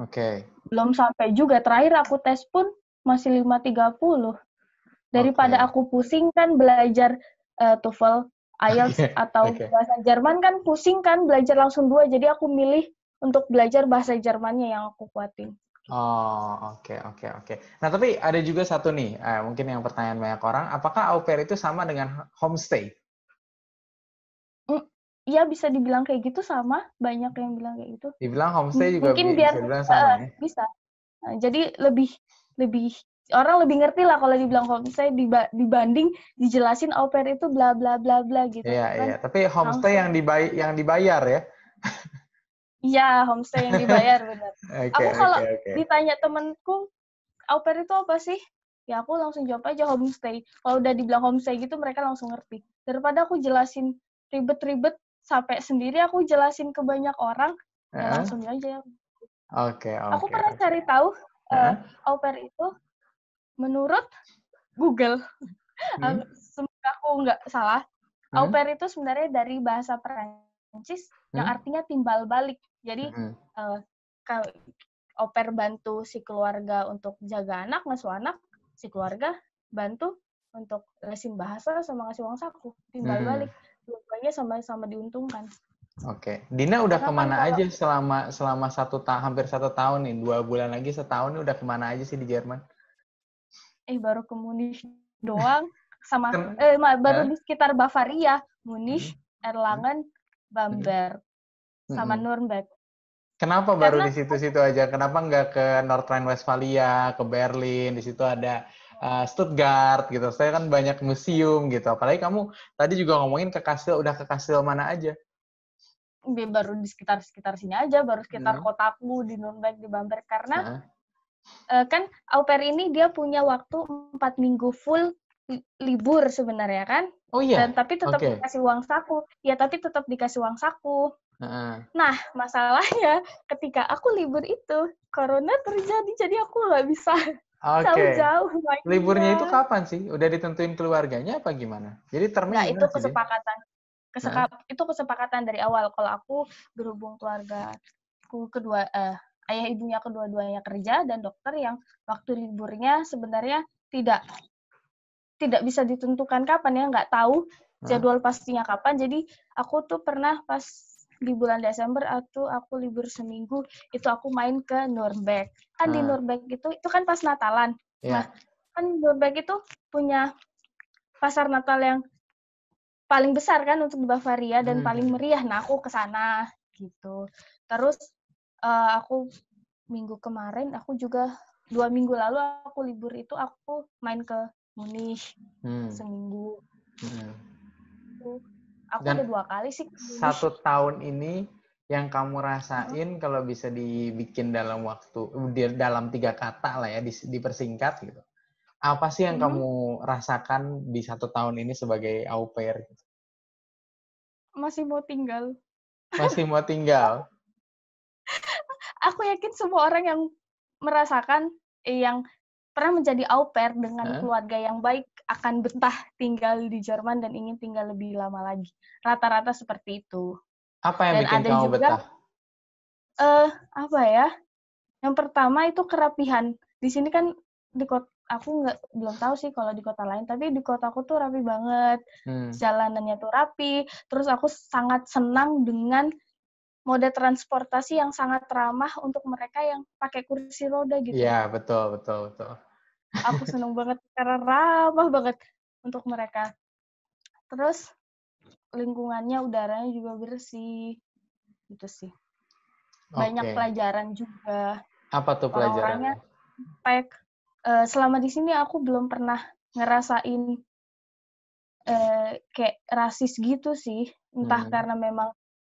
Oke. Okay. Belum sampai juga terakhir aku tes pun masih lima tiga puluh. Daripada okay. aku pusing kan belajar uh, TOEFL, IELTS okay. Iya, atau okay. bahasa Jerman kan pusing kan belajar langsung dua. Jadi aku milih untuk belajar bahasa Jermannya yang aku kuatin. Oh oke okay, oke okay, oke. Okay. Nah tapi ada juga satu nih eh, mungkin yang pertanyaan banyak orang. Apakah au pair itu sama dengan homestay? Iya bisa dibilang kayak gitu sama banyak yang bilang kayak gitu. Dibilang homestay juga mungkin bi biar, bisa dibilang eh, sama uh, ya. Bisa. Nah, jadi lebih lebih orang lebih ngerti lah kalau dibilang homestay dibanding dijelasin au pair itu bla bla bla bla gitu. Iya kan? iya. Tapi homestay, yang dibay yang dibayar ya. Iya, homestay yang dibayar benar. okay, aku kalau okay, okay. ditanya temenku, au pair itu apa sih? Ya aku langsung jawab aja homestay. Kalau udah dibilang homestay gitu mereka langsung ngerti. Daripada aku jelasin ribet-ribet sampai sendiri aku jelasin ke banyak orang, uh -huh. ya langsung aja. Oke, okay, okay, Aku pernah okay. cari tahu uh eh, -huh. au pair itu menurut Google. Hmm? Semoga aku nggak salah. Hmm? Au pair itu sebenarnya dari bahasa Perancis hmm? yang artinya timbal balik. Jadi mm-hmm. uh, eh, kalau oper bantu si keluarga untuk jaga anak, ngasuh anak, si keluarga bantu untuk lesin bahasa sama ngasih uang saku timbal balik hmm. dua-duanya sama-sama diuntungkan. Oke, Dina udah Kenapa kemana kalau... aja selama selama satu tahun hampir satu tahun nih dua bulan lagi setahun nih udah kemana aja sih di Jerman? Eh baru ke Munich doang sama eh baru di sekitar Bavaria, Munich, Erlangen, Bamberg sama hmm. Nuremberg. Kenapa Karena, baru di situ-situ aja? Kenapa nggak ke North Rhine-Westphalia, ke Berlin? Di situ ada uh, Stuttgart gitu. Saya kan banyak museum gitu. Apalagi kamu tadi juga ngomongin ke kastil, udah ke kastil mana aja? baru di sekitar sekitar sini aja, baru sekitar hmm. kotaku di Nuremberg di Bamberg karena hmm. uh, kan au pair ini dia punya waktu empat minggu full libur sebenarnya kan. Oh iya. Dan tapi tetap okay. dikasih uang saku. Ya tapi tetap dikasih uang saku. Nah, masalahnya ketika aku libur itu, corona terjadi, jadi aku nggak bisa jauh jauh-jauh. Liburnya itu kapan sih? Udah ditentuin keluarganya apa gimana? Jadi termin nah, itu kesepakatan. Keseka- nah. Itu kesepakatan dari awal. Kalau aku berhubung keluarga aku kedua, eh, ayah ibunya kedua-duanya kerja, dan dokter yang waktu liburnya sebenarnya tidak tidak bisa ditentukan kapan ya, nggak tahu jadwal pastinya kapan. Jadi aku tuh pernah pas di bulan Desember atau aku libur seminggu itu aku main ke Nuremberg kan hmm. di ah. Nuremberg itu itu kan pas Natalan yeah. nah kan Nuremberg itu punya pasar Natal yang paling besar kan untuk di Bavaria dan hmm. paling meriah nah aku ke sana gitu terus uh, aku minggu kemarin aku juga dua minggu lalu aku libur itu aku main ke Munich hmm. seminggu hmm. Aku Dan udah dua kali sih. Satu tahun ini yang kamu rasain hmm. kalau bisa dibikin dalam waktu di dalam tiga kata lah ya dipersingkat gitu apa sih yang hmm. kamu rasakan di satu tahun ini sebagai au pair gitu? masih mau tinggal masih mau tinggal aku yakin semua orang yang merasakan eh, yang pernah menjadi au pair dengan huh? keluarga yang baik akan betah tinggal di Jerman dan ingin tinggal lebih lama lagi. Rata-rata seperti itu. Apa yang dan bikin ada kamu juga, betah? Eh, uh, apa ya? Yang pertama itu kerapihan. Di sini kan di kota aku nggak belum tahu sih kalau di kota lain, tapi di kota aku tuh rapi banget. Hmm. Jalanannya tuh rapi. Terus aku sangat senang dengan moda transportasi yang sangat ramah untuk mereka yang pakai kursi roda gitu. Iya, betul, betul, betul. Aku senang banget karena ramah banget untuk mereka. Terus lingkungannya udaranya juga bersih gitu sih. Banyak okay. pelajaran juga. Apa tuh pelajarannya? Kayak eh, selama di sini aku belum pernah ngerasain uh, kayak rasis gitu sih. Entah hmm. karena memang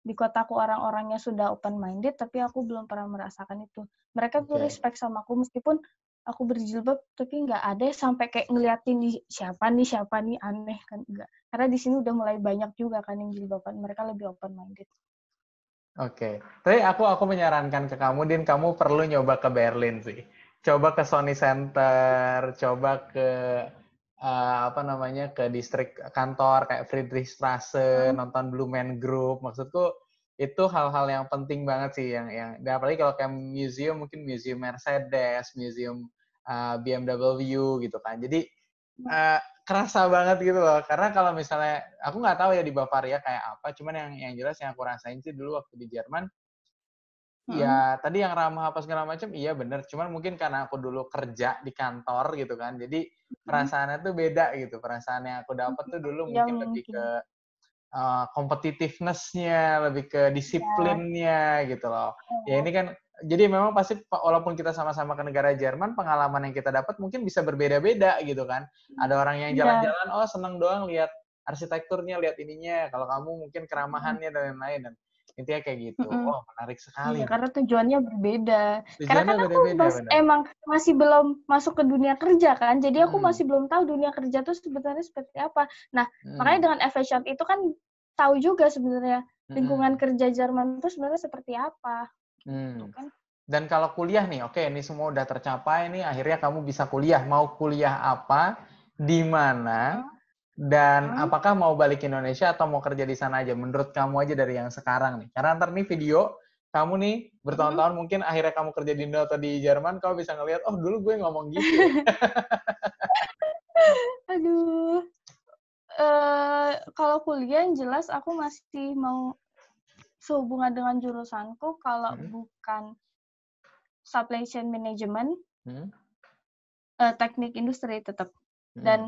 di kotaku orang-orangnya sudah open minded tapi aku belum pernah merasakan itu mereka okay. tuh respect sama aku meskipun aku berjilbab tapi nggak ada sampai kayak ngeliatin nih siapa nih siapa nih aneh kan enggak karena di sini udah mulai banyak juga kan yang jilbaban mereka lebih open minded oke okay. tapi aku aku menyarankan ke kamu din kamu perlu nyoba ke Berlin sih coba ke Sony Center coba ke uh, apa namanya ke distrik kantor kayak Friedrichstrasse, hmm. nonton Blue Man Group. Maksudku itu hal-hal yang penting banget sih yang yang dan apalagi kalau kayak museum mungkin museum Mercedes, museum uh, eh, BMW gitu kan. Jadi uh, kerasa banget gitu loh. Karena kalau misalnya aku nggak tahu ya di Bavaria kayak apa, cuman yang yang jelas yang aku rasain sih dulu waktu di Jerman Ya, hmm. tadi yang ramah apa segala macam, iya bener. Cuman mungkin karena aku dulu kerja di kantor gitu kan, jadi hmm. perasaannya tuh beda gitu. Perasaan yang aku dapat tuh dulu mungkin, iya, mungkin lebih ke uh, eh, competitiveness-nya, lebih ke iya. disiplinnya ya. gitu loh. Ya ini oh. kan, jadi memang pasti walaupun kita sama-sama ke negara Jerman, pengalaman yang kita dapat mungkin bisa berbeda-beda gitu kan. Ada orang yang iya. jalan-jalan, ya. oh seneng doang lihat arsitekturnya, lihat ininya. Kalau kamu mungkin keramahannya hmm. dan lain-lain intinya kayak gitu mm -hmm. oh menarik sekali iya, karena tujuannya berbeda tujuannya karena kan aku beda, mas, beda. emang masih belum masuk ke dunia kerja kan jadi aku hmm. masih belum tahu dunia kerja itu sebenarnya seperti apa nah hmm. makanya dengan efficient itu kan tahu juga sebenarnya lingkungan hmm. kerja Jerman itu sebenarnya seperti apa hmm. gitu kan dan kalau kuliah nih, oke, okay, ini semua udah tercapai nih, akhirnya kamu bisa kuliah. Mau kuliah apa, di mana, dan hmm. apakah mau balik ke Indonesia atau mau kerja di sana aja? Menurut kamu aja dari yang sekarang nih. Karena ntar nih video kamu nih hmm? bertahun-tahun hmm. mungkin akhirnya kamu kerja di Indo atau di Jerman, kamu bisa ngelihat, oh dulu gue ngomong gitu. Aduh. Uh, kalau kuliah yang jelas aku masih mau sehubungan dengan jurusanku. Kalau hmm. bukan supply chain management, hmm. uh, teknik industri tetap. Hmm. Dan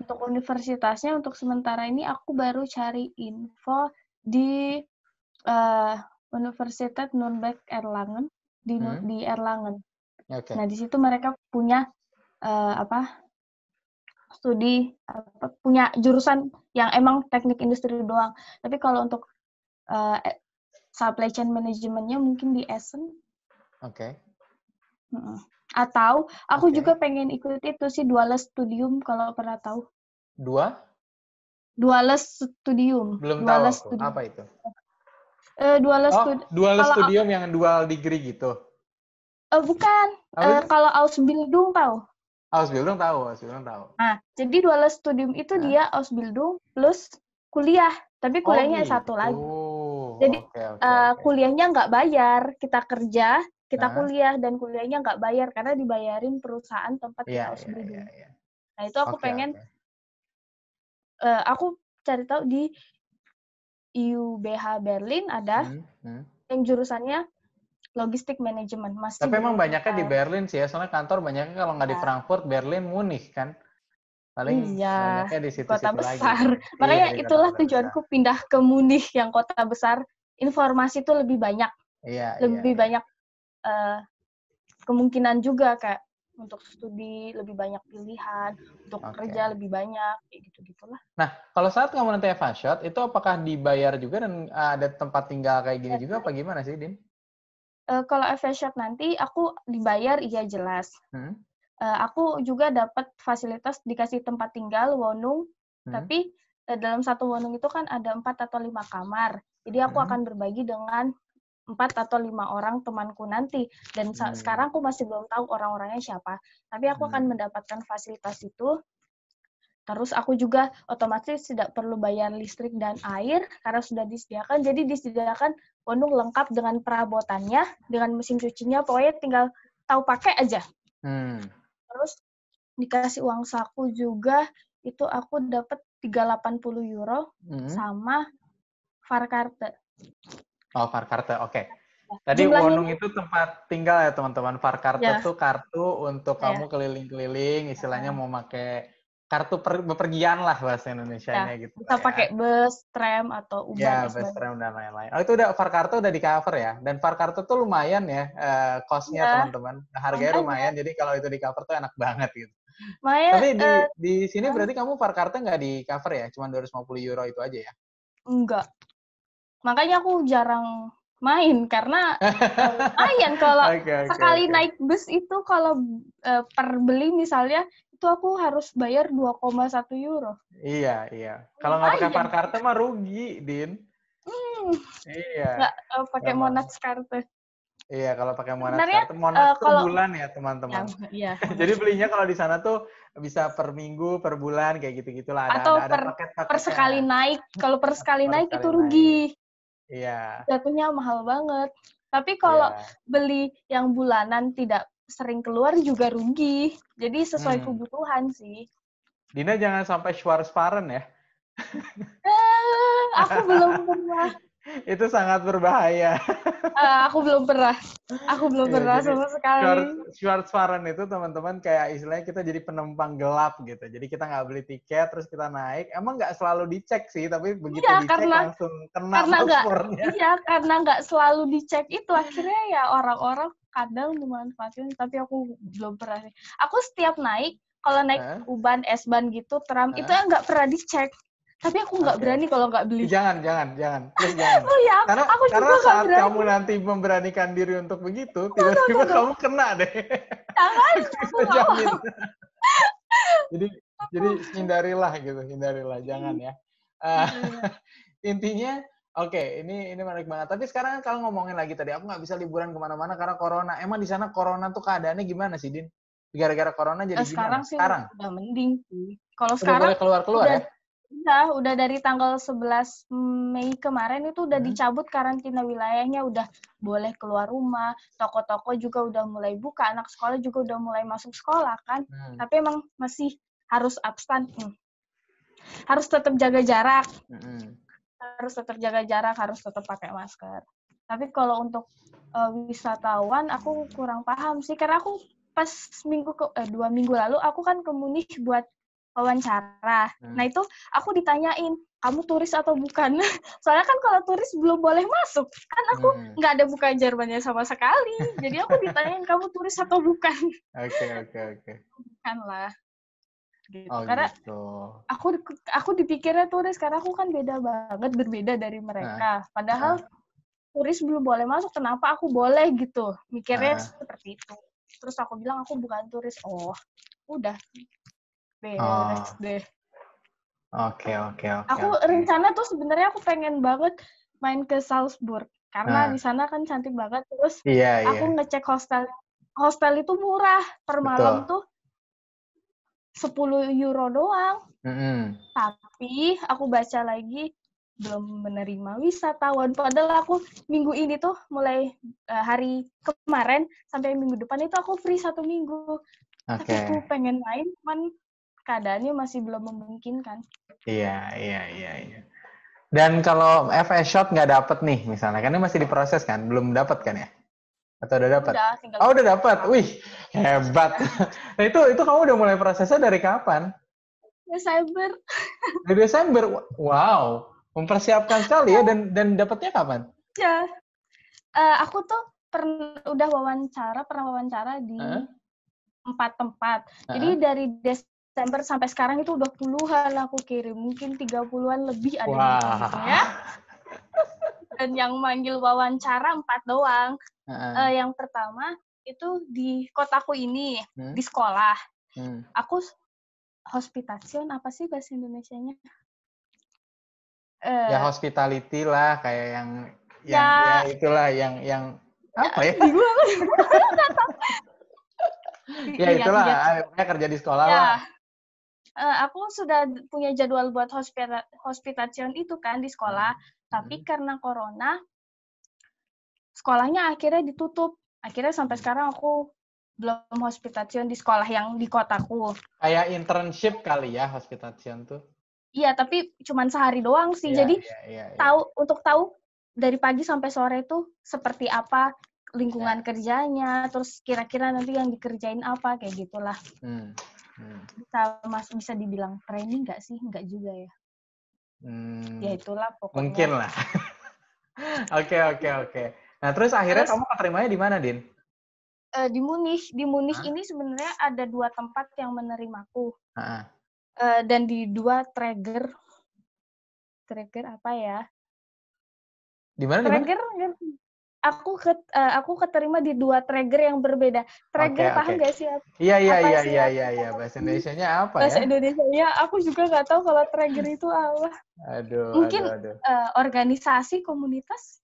untuk universitasnya untuk sementara ini aku baru cari info di uh, eh, Universitas Nürnberg Erlangen di hmm. di Erlangen. Okay. Nah di situ mereka punya uh, apa studi apa, punya jurusan yang emang teknik industri doang. Tapi kalau untuk uh, supply chain manajemennya mungkin di Essen. Oke. Okay. Hmm. Atau aku okay. juga pengen ikut itu sih duales studium kalau pernah tahu. Dua? Duales studium. Belum tahu Studium. apa itu? Uh, oh, studi studium studium yang dual degree gitu. Uh, bukan. Uh, kalau Ausbildung tahu. Ausbildung tahu, Ausbildung tahu. Nah, jadi duales studium itu nah. dia Ausbildung plus kuliah, tapi oh, kuliahnya oh, satu gitu. lagi. Jadi okay, okay, uh, okay. kuliahnya nggak bayar, kita kerja, kita nah. kuliah dan kuliahnya nggak bayar karena dibayarin perusahaan tempat yeah, kita iya, harus yeah, duduk. Yeah, yeah. Nah itu aku okay, pengen, okay. Uh, eh, aku cari tahu di UBH Berlin ada hmm, hmm. yang jurusannya logistik manajemen Tapi emang banyaknya di Berlin sih ya, soalnya kantor banyaknya kalau nggak di iya. Frankfurt, Berlin, Munich kan. Paling iya, banyaknya di situ, kota besar. Lagi. Iya, Makanya iya, itulah tujuanku pindah ke Munich yang kota besar. Informasi itu lebih banyak. Iya, lebih iya. banyak uh, kemungkinan juga kayak untuk studi lebih banyak pilihan, untuk okay. kerja lebih banyak, kayak gitu gitulah. Nah, kalau saat kamu nanti Eva Shot, itu apakah dibayar juga dan eh, ada tempat tinggal kayak gini juga, apa gimana sih, Din? Uh, kalau Eva Shot nanti aku dibayar, iya jelas. Hmm? Uh, aku juga dapat fasilitas dikasih tempat tinggal, wonung, hmm? tapi uh, dalam satu wonung itu kan ada empat atau lima kamar. Jadi aku hmm. akan berbagi dengan empat atau lima orang temanku nanti dan hmm. sekarang aku masih belum tahu orang-orangnya siapa tapi aku akan hmm. mendapatkan fasilitas itu Terus aku juga otomatis tidak perlu bayar listrik dan air karena sudah disediakan. Jadi disediakan Bandung lengkap dengan perabotannya, dengan mesin cucinya, pokoknya tinggal tahu pakai aja. Hmm. Terus dikasih uang saku juga, itu aku dapat 380 euro hmm. sama Farkarte. Oh, Far Varkarta, oke. Okay. Tadi Jumlahnya... Wonung itu tempat tinggal ya teman-teman. itu ya. itu kartu untuk ya. kamu keliling-keliling, istilahnya ya. mau pakai kartu per, bepergian lah bahasa Indonesia nya ya. gitu. Kita ya. pakai bus, tram atau Uber. Ya, bus, tram dan lain-lain. Oh itu udah Far Varkarta udah di cover ya. Dan Far Varkarta tuh lumayan ya uh, costnya ya. teman-teman. Nah, harganya Lumayan. lumayan. Jadi kalau itu di cover tuh enak banget gitu. Maya, Tapi di, uh, di sini ya. berarti kamu Far Varkarta nggak di cover ya? Cuman 250 euro itu aja ya? Enggak makanya aku jarang main karena lumayan kalau okay, okay, sekali okay. naik bus itu kalau uh, eh, perbeli misalnya itu aku harus bayar 2,1 euro. Iya, iya. Kalau nggak pakai kartu mah rugi, Din. Hmm. Iya. Nggak uh, pakai Monax kartu. Iya, kalau pakai Monax kartu Monax uh, kalau, per bulan ya, teman-teman. Ya, iya. Jadi belinya kalau di sana tuh bisa per minggu, per bulan kayak gitu-gitulah ada Atau ada, ada per, paket, per sekali naik. Kalau per sekali per naik sekali itu rugi. Naik. Iya. Jatuhnya mahal banget. Tapi kalau yeah. beli yang bulanan tidak sering keluar juga rugi. Jadi sesuai hmm. kebutuhan sih. Dina jangan sampai sparen ya. Eh, aku belum pernah itu sangat berbahaya. uh, aku belum pernah. Aku belum yeah, pernah sama sekali. Short, short itu teman-teman kayak istilahnya kita jadi penumpang gelap gitu. Jadi kita nggak beli tiket, terus kita naik. Emang nggak selalu dicek sih, tapi begitu iya, dicek karena, langsung kena karena paspornya. Gak, iya, karena nggak selalu dicek itu. Akhirnya ya orang-orang kadang memanfaatkan, tapi aku belum pernah. Aku setiap naik, kalau naik huh? uban, S-ban gitu, tram, huh? itu nggak pernah dicek tapi aku nggak okay. berani kalau nggak beli jangan jangan jangan please jangan oh, ya, karena aku juga karena saat berani. kamu nanti memberanikan diri untuk begitu tiba-tiba kamu kena deh jangan aku jadi jadi hindarilah gitu hindarilah jangan ya uh, intinya oke okay, ini ini menarik banget tapi sekarang kan kalau ngomongin lagi tadi aku nggak bisa liburan kemana-mana karena corona emang di sana corona tuh keadaannya gimana sih din gara-gara corona jadi nah, sekarang gimana? sih sekarang udah mending sih kalau sekarang boleh keluar keluar ya udah iya, udah dari tanggal 11 Mei kemarin itu udah hmm. dicabut karantina wilayahnya udah boleh keluar rumah toko-toko juga udah mulai buka anak sekolah juga udah mulai masuk sekolah kan hmm. tapi emang masih harus abstan hmm. harus tetap jaga jarak hmm. harus tetap jaga jarak harus tetap pakai masker tapi kalau untuk uh, wisatawan aku kurang paham sih karena aku pas minggu ke eh, dua minggu lalu aku kan ke Munich buat wawancara. Hmm. Nah itu aku ditanyain, kamu turis atau bukan? Soalnya kan kalau turis belum boleh masuk. Kan aku hmm. nggak hmm. ada buka jarbannya sama sekali. Jadi aku ditanyain, kamu turis atau bukan? Oke, oke, oke. Bukan lah. Gitu. Oh, karena gitu. aku aku dipikirnya turis karena aku kan beda banget berbeda dari mereka nah. padahal nah. turis belum boleh masuk kenapa aku boleh gitu mikirnya nah. seperti itu terus aku bilang aku bukan turis oh udah Oh. Oke, oke, oke. aku okay. rencana tuh sebenarnya aku pengen banget main ke Salzburg karena nah. di sana kan cantik banget terus iya, aku iya. ngecek hostel. Hostel itu murah per Betul. malam tuh 10 euro doang. Mm -hmm. Tapi aku baca lagi belum menerima wisatawan. Padahal aku minggu ini tuh mulai eh, hari kemarin sampai minggu depan itu aku free satu minggu. Okay. Tapi aku pengen main, cuman keadaannya masih belum memungkinkan. Iya, iya, iya, iya. Dan kalau FS shot nggak dapet nih misalnya, kan ini masih diproses kan, belum dapet kan ya? Atau udah dapet? Udah, oh udah dapet, wih hebat. nah itu itu kamu udah mulai prosesnya dari kapan? Desember. Dari Desember, wow, mempersiapkan sekali ya iya. dan dan dapetnya kapan? Ya, uh, aku tuh pernah udah wawancara, pernah wawancara di huh? empat tempat. Uh -huh. Jadi dari des September sampai sekarang itu udah puluhan aku kirim, mungkin 30-an lebih ada wow. ya. Dan yang manggil wawancara empat doang. Uh -huh. uh, yang pertama itu di kotaku ini, hmm? di sekolah. Hmm. Aku hospitation apa sih bahasa Indonesianya? Uh, ya eh, hospitality lah kayak yang ya. yang ya, itulah yang yang apa ya? ya iya, itulah, ya, kerja di sekolah ya. lah Eh, aku sudah punya jadwal buat hospita itu kan di sekolah, hmm. tapi hmm. karena corona sekolahnya akhirnya ditutup. Akhirnya sampai hmm. sekarang aku belum hospitation di sekolah yang di kotaku. Kayak internship kali ya hospitation tuh. Iya, tapi cuman sehari doang sih. Ya, Jadi ya, ya, ya. tahu untuk tahu dari pagi sampai sore itu seperti apa iya. lingkungan ya. kerjanya, terus kira-kira nanti yang dikerjain apa kayak gitulah. Hmm hmm. bisa mas bisa dibilang training nggak sih nggak juga ya, ya hmm. ya itulah pokoknya mungkin lah oke oke oke nah terus akhirnya terus, kamu keterimanya di mana din uh, di Munich di Munich huh? ini sebenarnya ada dua tempat yang menerimaku huh? uh, eh, dan di dua trigger trigger apa ya di mana trigger aku ke, uh, eh, aku keterima di dua trigger yang berbeda. Trigger okay, paham okay. gak sih? Iya iya iya iya, iya iya iya ya. bahasa Indonesia-nya apa bahasa ya? Bahasa Indonesia nya aku juga nggak tahu kalau trigger itu apa. Aduh. Mungkin aduh, aduh. Uh, organisasi komunitas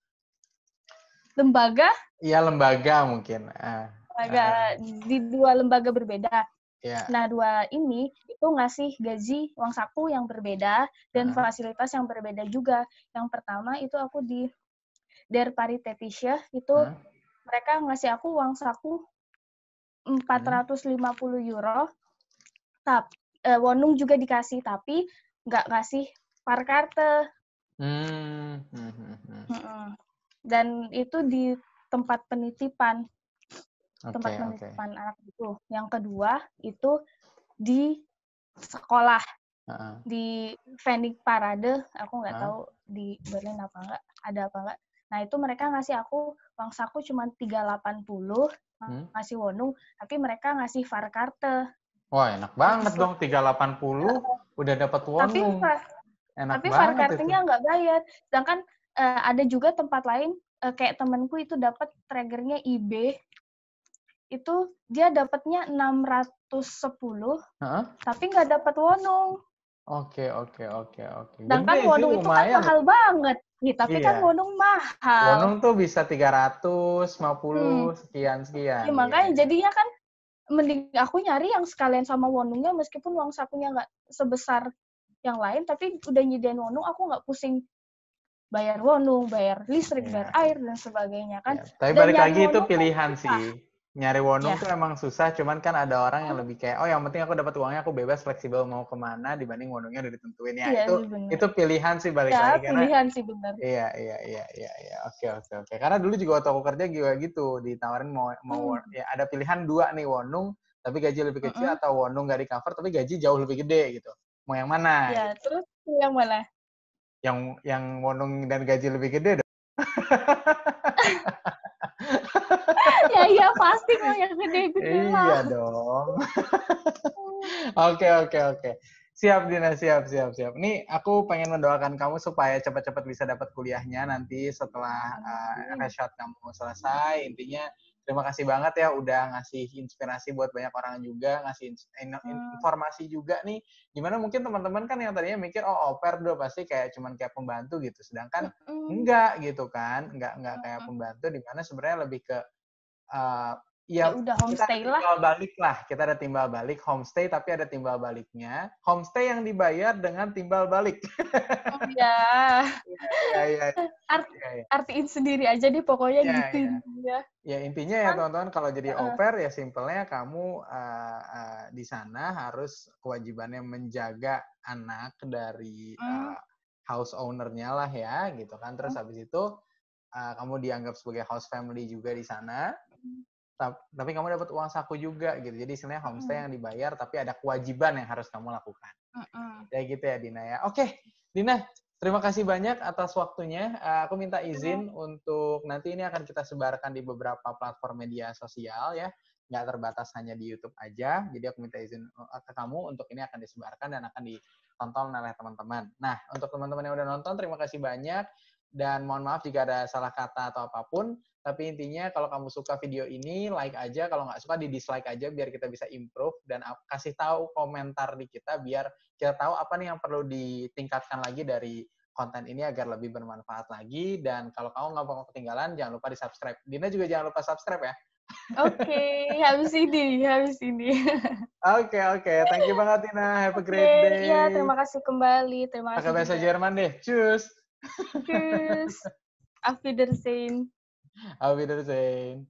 lembaga? Iya lembaga mungkin. Uh, Lembaga uh. di dua lembaga berbeda. Yeah. Nah dua ini itu ngasih gaji uang saku yang berbeda dan ah. fasilitas yang berbeda juga. Yang pertama itu aku di Der Paritätische ya, itu huh? mereka ngasih aku uang saku 450 euro. tap eh, Wonung juga dikasih tapi nggak ngasih parkarte. Hmm. Hmm. hmm, hmm. Dan itu di tempat penitipan. Okay, tempat penitipan okay. anak itu. Yang kedua itu di sekolah. Uh-uh. Di Fending parade, aku nggak uh-huh. tahu di Berlin apa enggak, ada apa enggak. Nah, itu mereka ngasih aku uang saku cuma 380, hmm? ngasih wonung, tapi mereka ngasih VAR karte. Wah, enak banget dong 380 udah dapat wonung. Tapi enak tapi VAR kartenya nggak bayar. Sedangkan uh, ada juga tempat lain uh, kayak temanku itu dapat triggernya IB itu dia dapatnya 610 huh? tapi nggak dapat wonung. Oke, okay, oke, okay, oke, okay, oke. Sedangkan wonung itu kan mahal banget. Ih, tapi kan iya. kan wonung mahal. Wonung tuh bisa 350 hmm. sekian sekian. Ya, makanya iya. jadinya kan mending aku nyari yang sekalian sama wonungnya meskipun uang sakunya nggak sebesar yang lain tapi udah nyediain wonung aku nggak pusing bayar wonung, bayar listrik, yeah. bayar air dan sebagainya kan. Yeah. Tapi dan balik lagi itu kan pilihan kan sih nyari wonung yeah. tuh emang susah cuman kan ada orang yang oh. lebih kayak oh yang penting aku dapat uangnya aku bebas fleksibel mau kemana dibanding wonungnya udah ditentuin ya yeah, itu bener. itu pilihan sih balik yeah, lagi karena pilihan sih benar iya iya iya iya iya oke okay, oke okay, oke okay. karena dulu juga waktu aku kerja juga gitu ditawarin mau mau hmm. ya ada pilihan dua nih wonung tapi gaji lebih kecil mm -hmm. atau wonung gak di cover tapi gaji jauh lebih gede gitu mau yang mana ya yeah, gitu. terus yang mana yang yang wonung dan gaji lebih gede ya iya pasti mau yang gede-gede lah. Iya dong. Oke oke oke. Siap Dina, siap siap siap. Ini aku pengen mendoakan kamu supaya cepat-cepat bisa dapat kuliahnya nanti setelah uh, eh, hmm. resort kamu selesai. Intinya terima kasih banget ya udah ngasih inspirasi buat banyak orang juga, ngasih in hmm. informasi juga nih. Gimana mungkin teman-teman kan yang tadinya mikir oh oper do pasti kayak cuman kayak pembantu gitu, sedangkan enggak gitu kan, enggak enggak kayak pembantu dimana sebenarnya lebih ke uh, ya, ya udah homestay kita lah. Timbal balik lah. Kita ada timbal balik homestay tapi ada timbal baliknya. Homestay yang dibayar dengan timbal balik. Oh, iya. ya, ya, ya. Art, ya, ya. Artiin sendiri aja deh pokoknya ya, gitu ya. ya. Ya intinya ya teman-teman kalau jadi uh, oper ya simpelnya kamu uh, uh, di sana harus kewajibannya menjaga anak dari uh, house ownernya lah ya gitu kan. Terus hmm? habis itu uh, kamu dianggap sebagai house family juga di sana hmm tapi kamu dapat uang saku juga gitu. Jadi sebenarnya homestay mm. yang dibayar tapi ada kewajiban yang harus kamu lakukan. Mm Ya gitu ya Dina ya. Oke, Dina, terima kasih banyak atas waktunya. Uh, aku minta iya. izin mm. untuk nanti ini akan kita sebarkan di beberapa platform media sosial ya. Nggak terbatas hanya di YouTube aja. Jadi aku minta izin eh, ke kamu untuk ini akan disebarkan dan akan ditonton oleh teman-teman. Nah, untuk teman-teman yang udah nonton, terima kasih banyak. Dan mohon maaf jika ada salah kata atau apapun, tapi intinya kalau kamu suka video ini, like aja. Kalau nggak suka, di dislike aja biar kita bisa improve. Dan kasih tahu komentar di kita biar kita tahu apa nih yang perlu ditingkatkan lagi dari konten ini agar lebih bermanfaat lagi. Dan kalau kamu nggak mau ketinggalan, jangan lupa di-subscribe. Dina juga jangan lupa subscribe ya. Oke, okay, habis ini, habis ini. Oke, okay, oke. Okay. Thank you banget, Tina. Have a great iya, day. Iya, terima kasih kembali. Terima kasih. Pakai bahasa Jerman deh. Cus. Tschüss. Auf Wiedersehen. Auf Wiedersehen.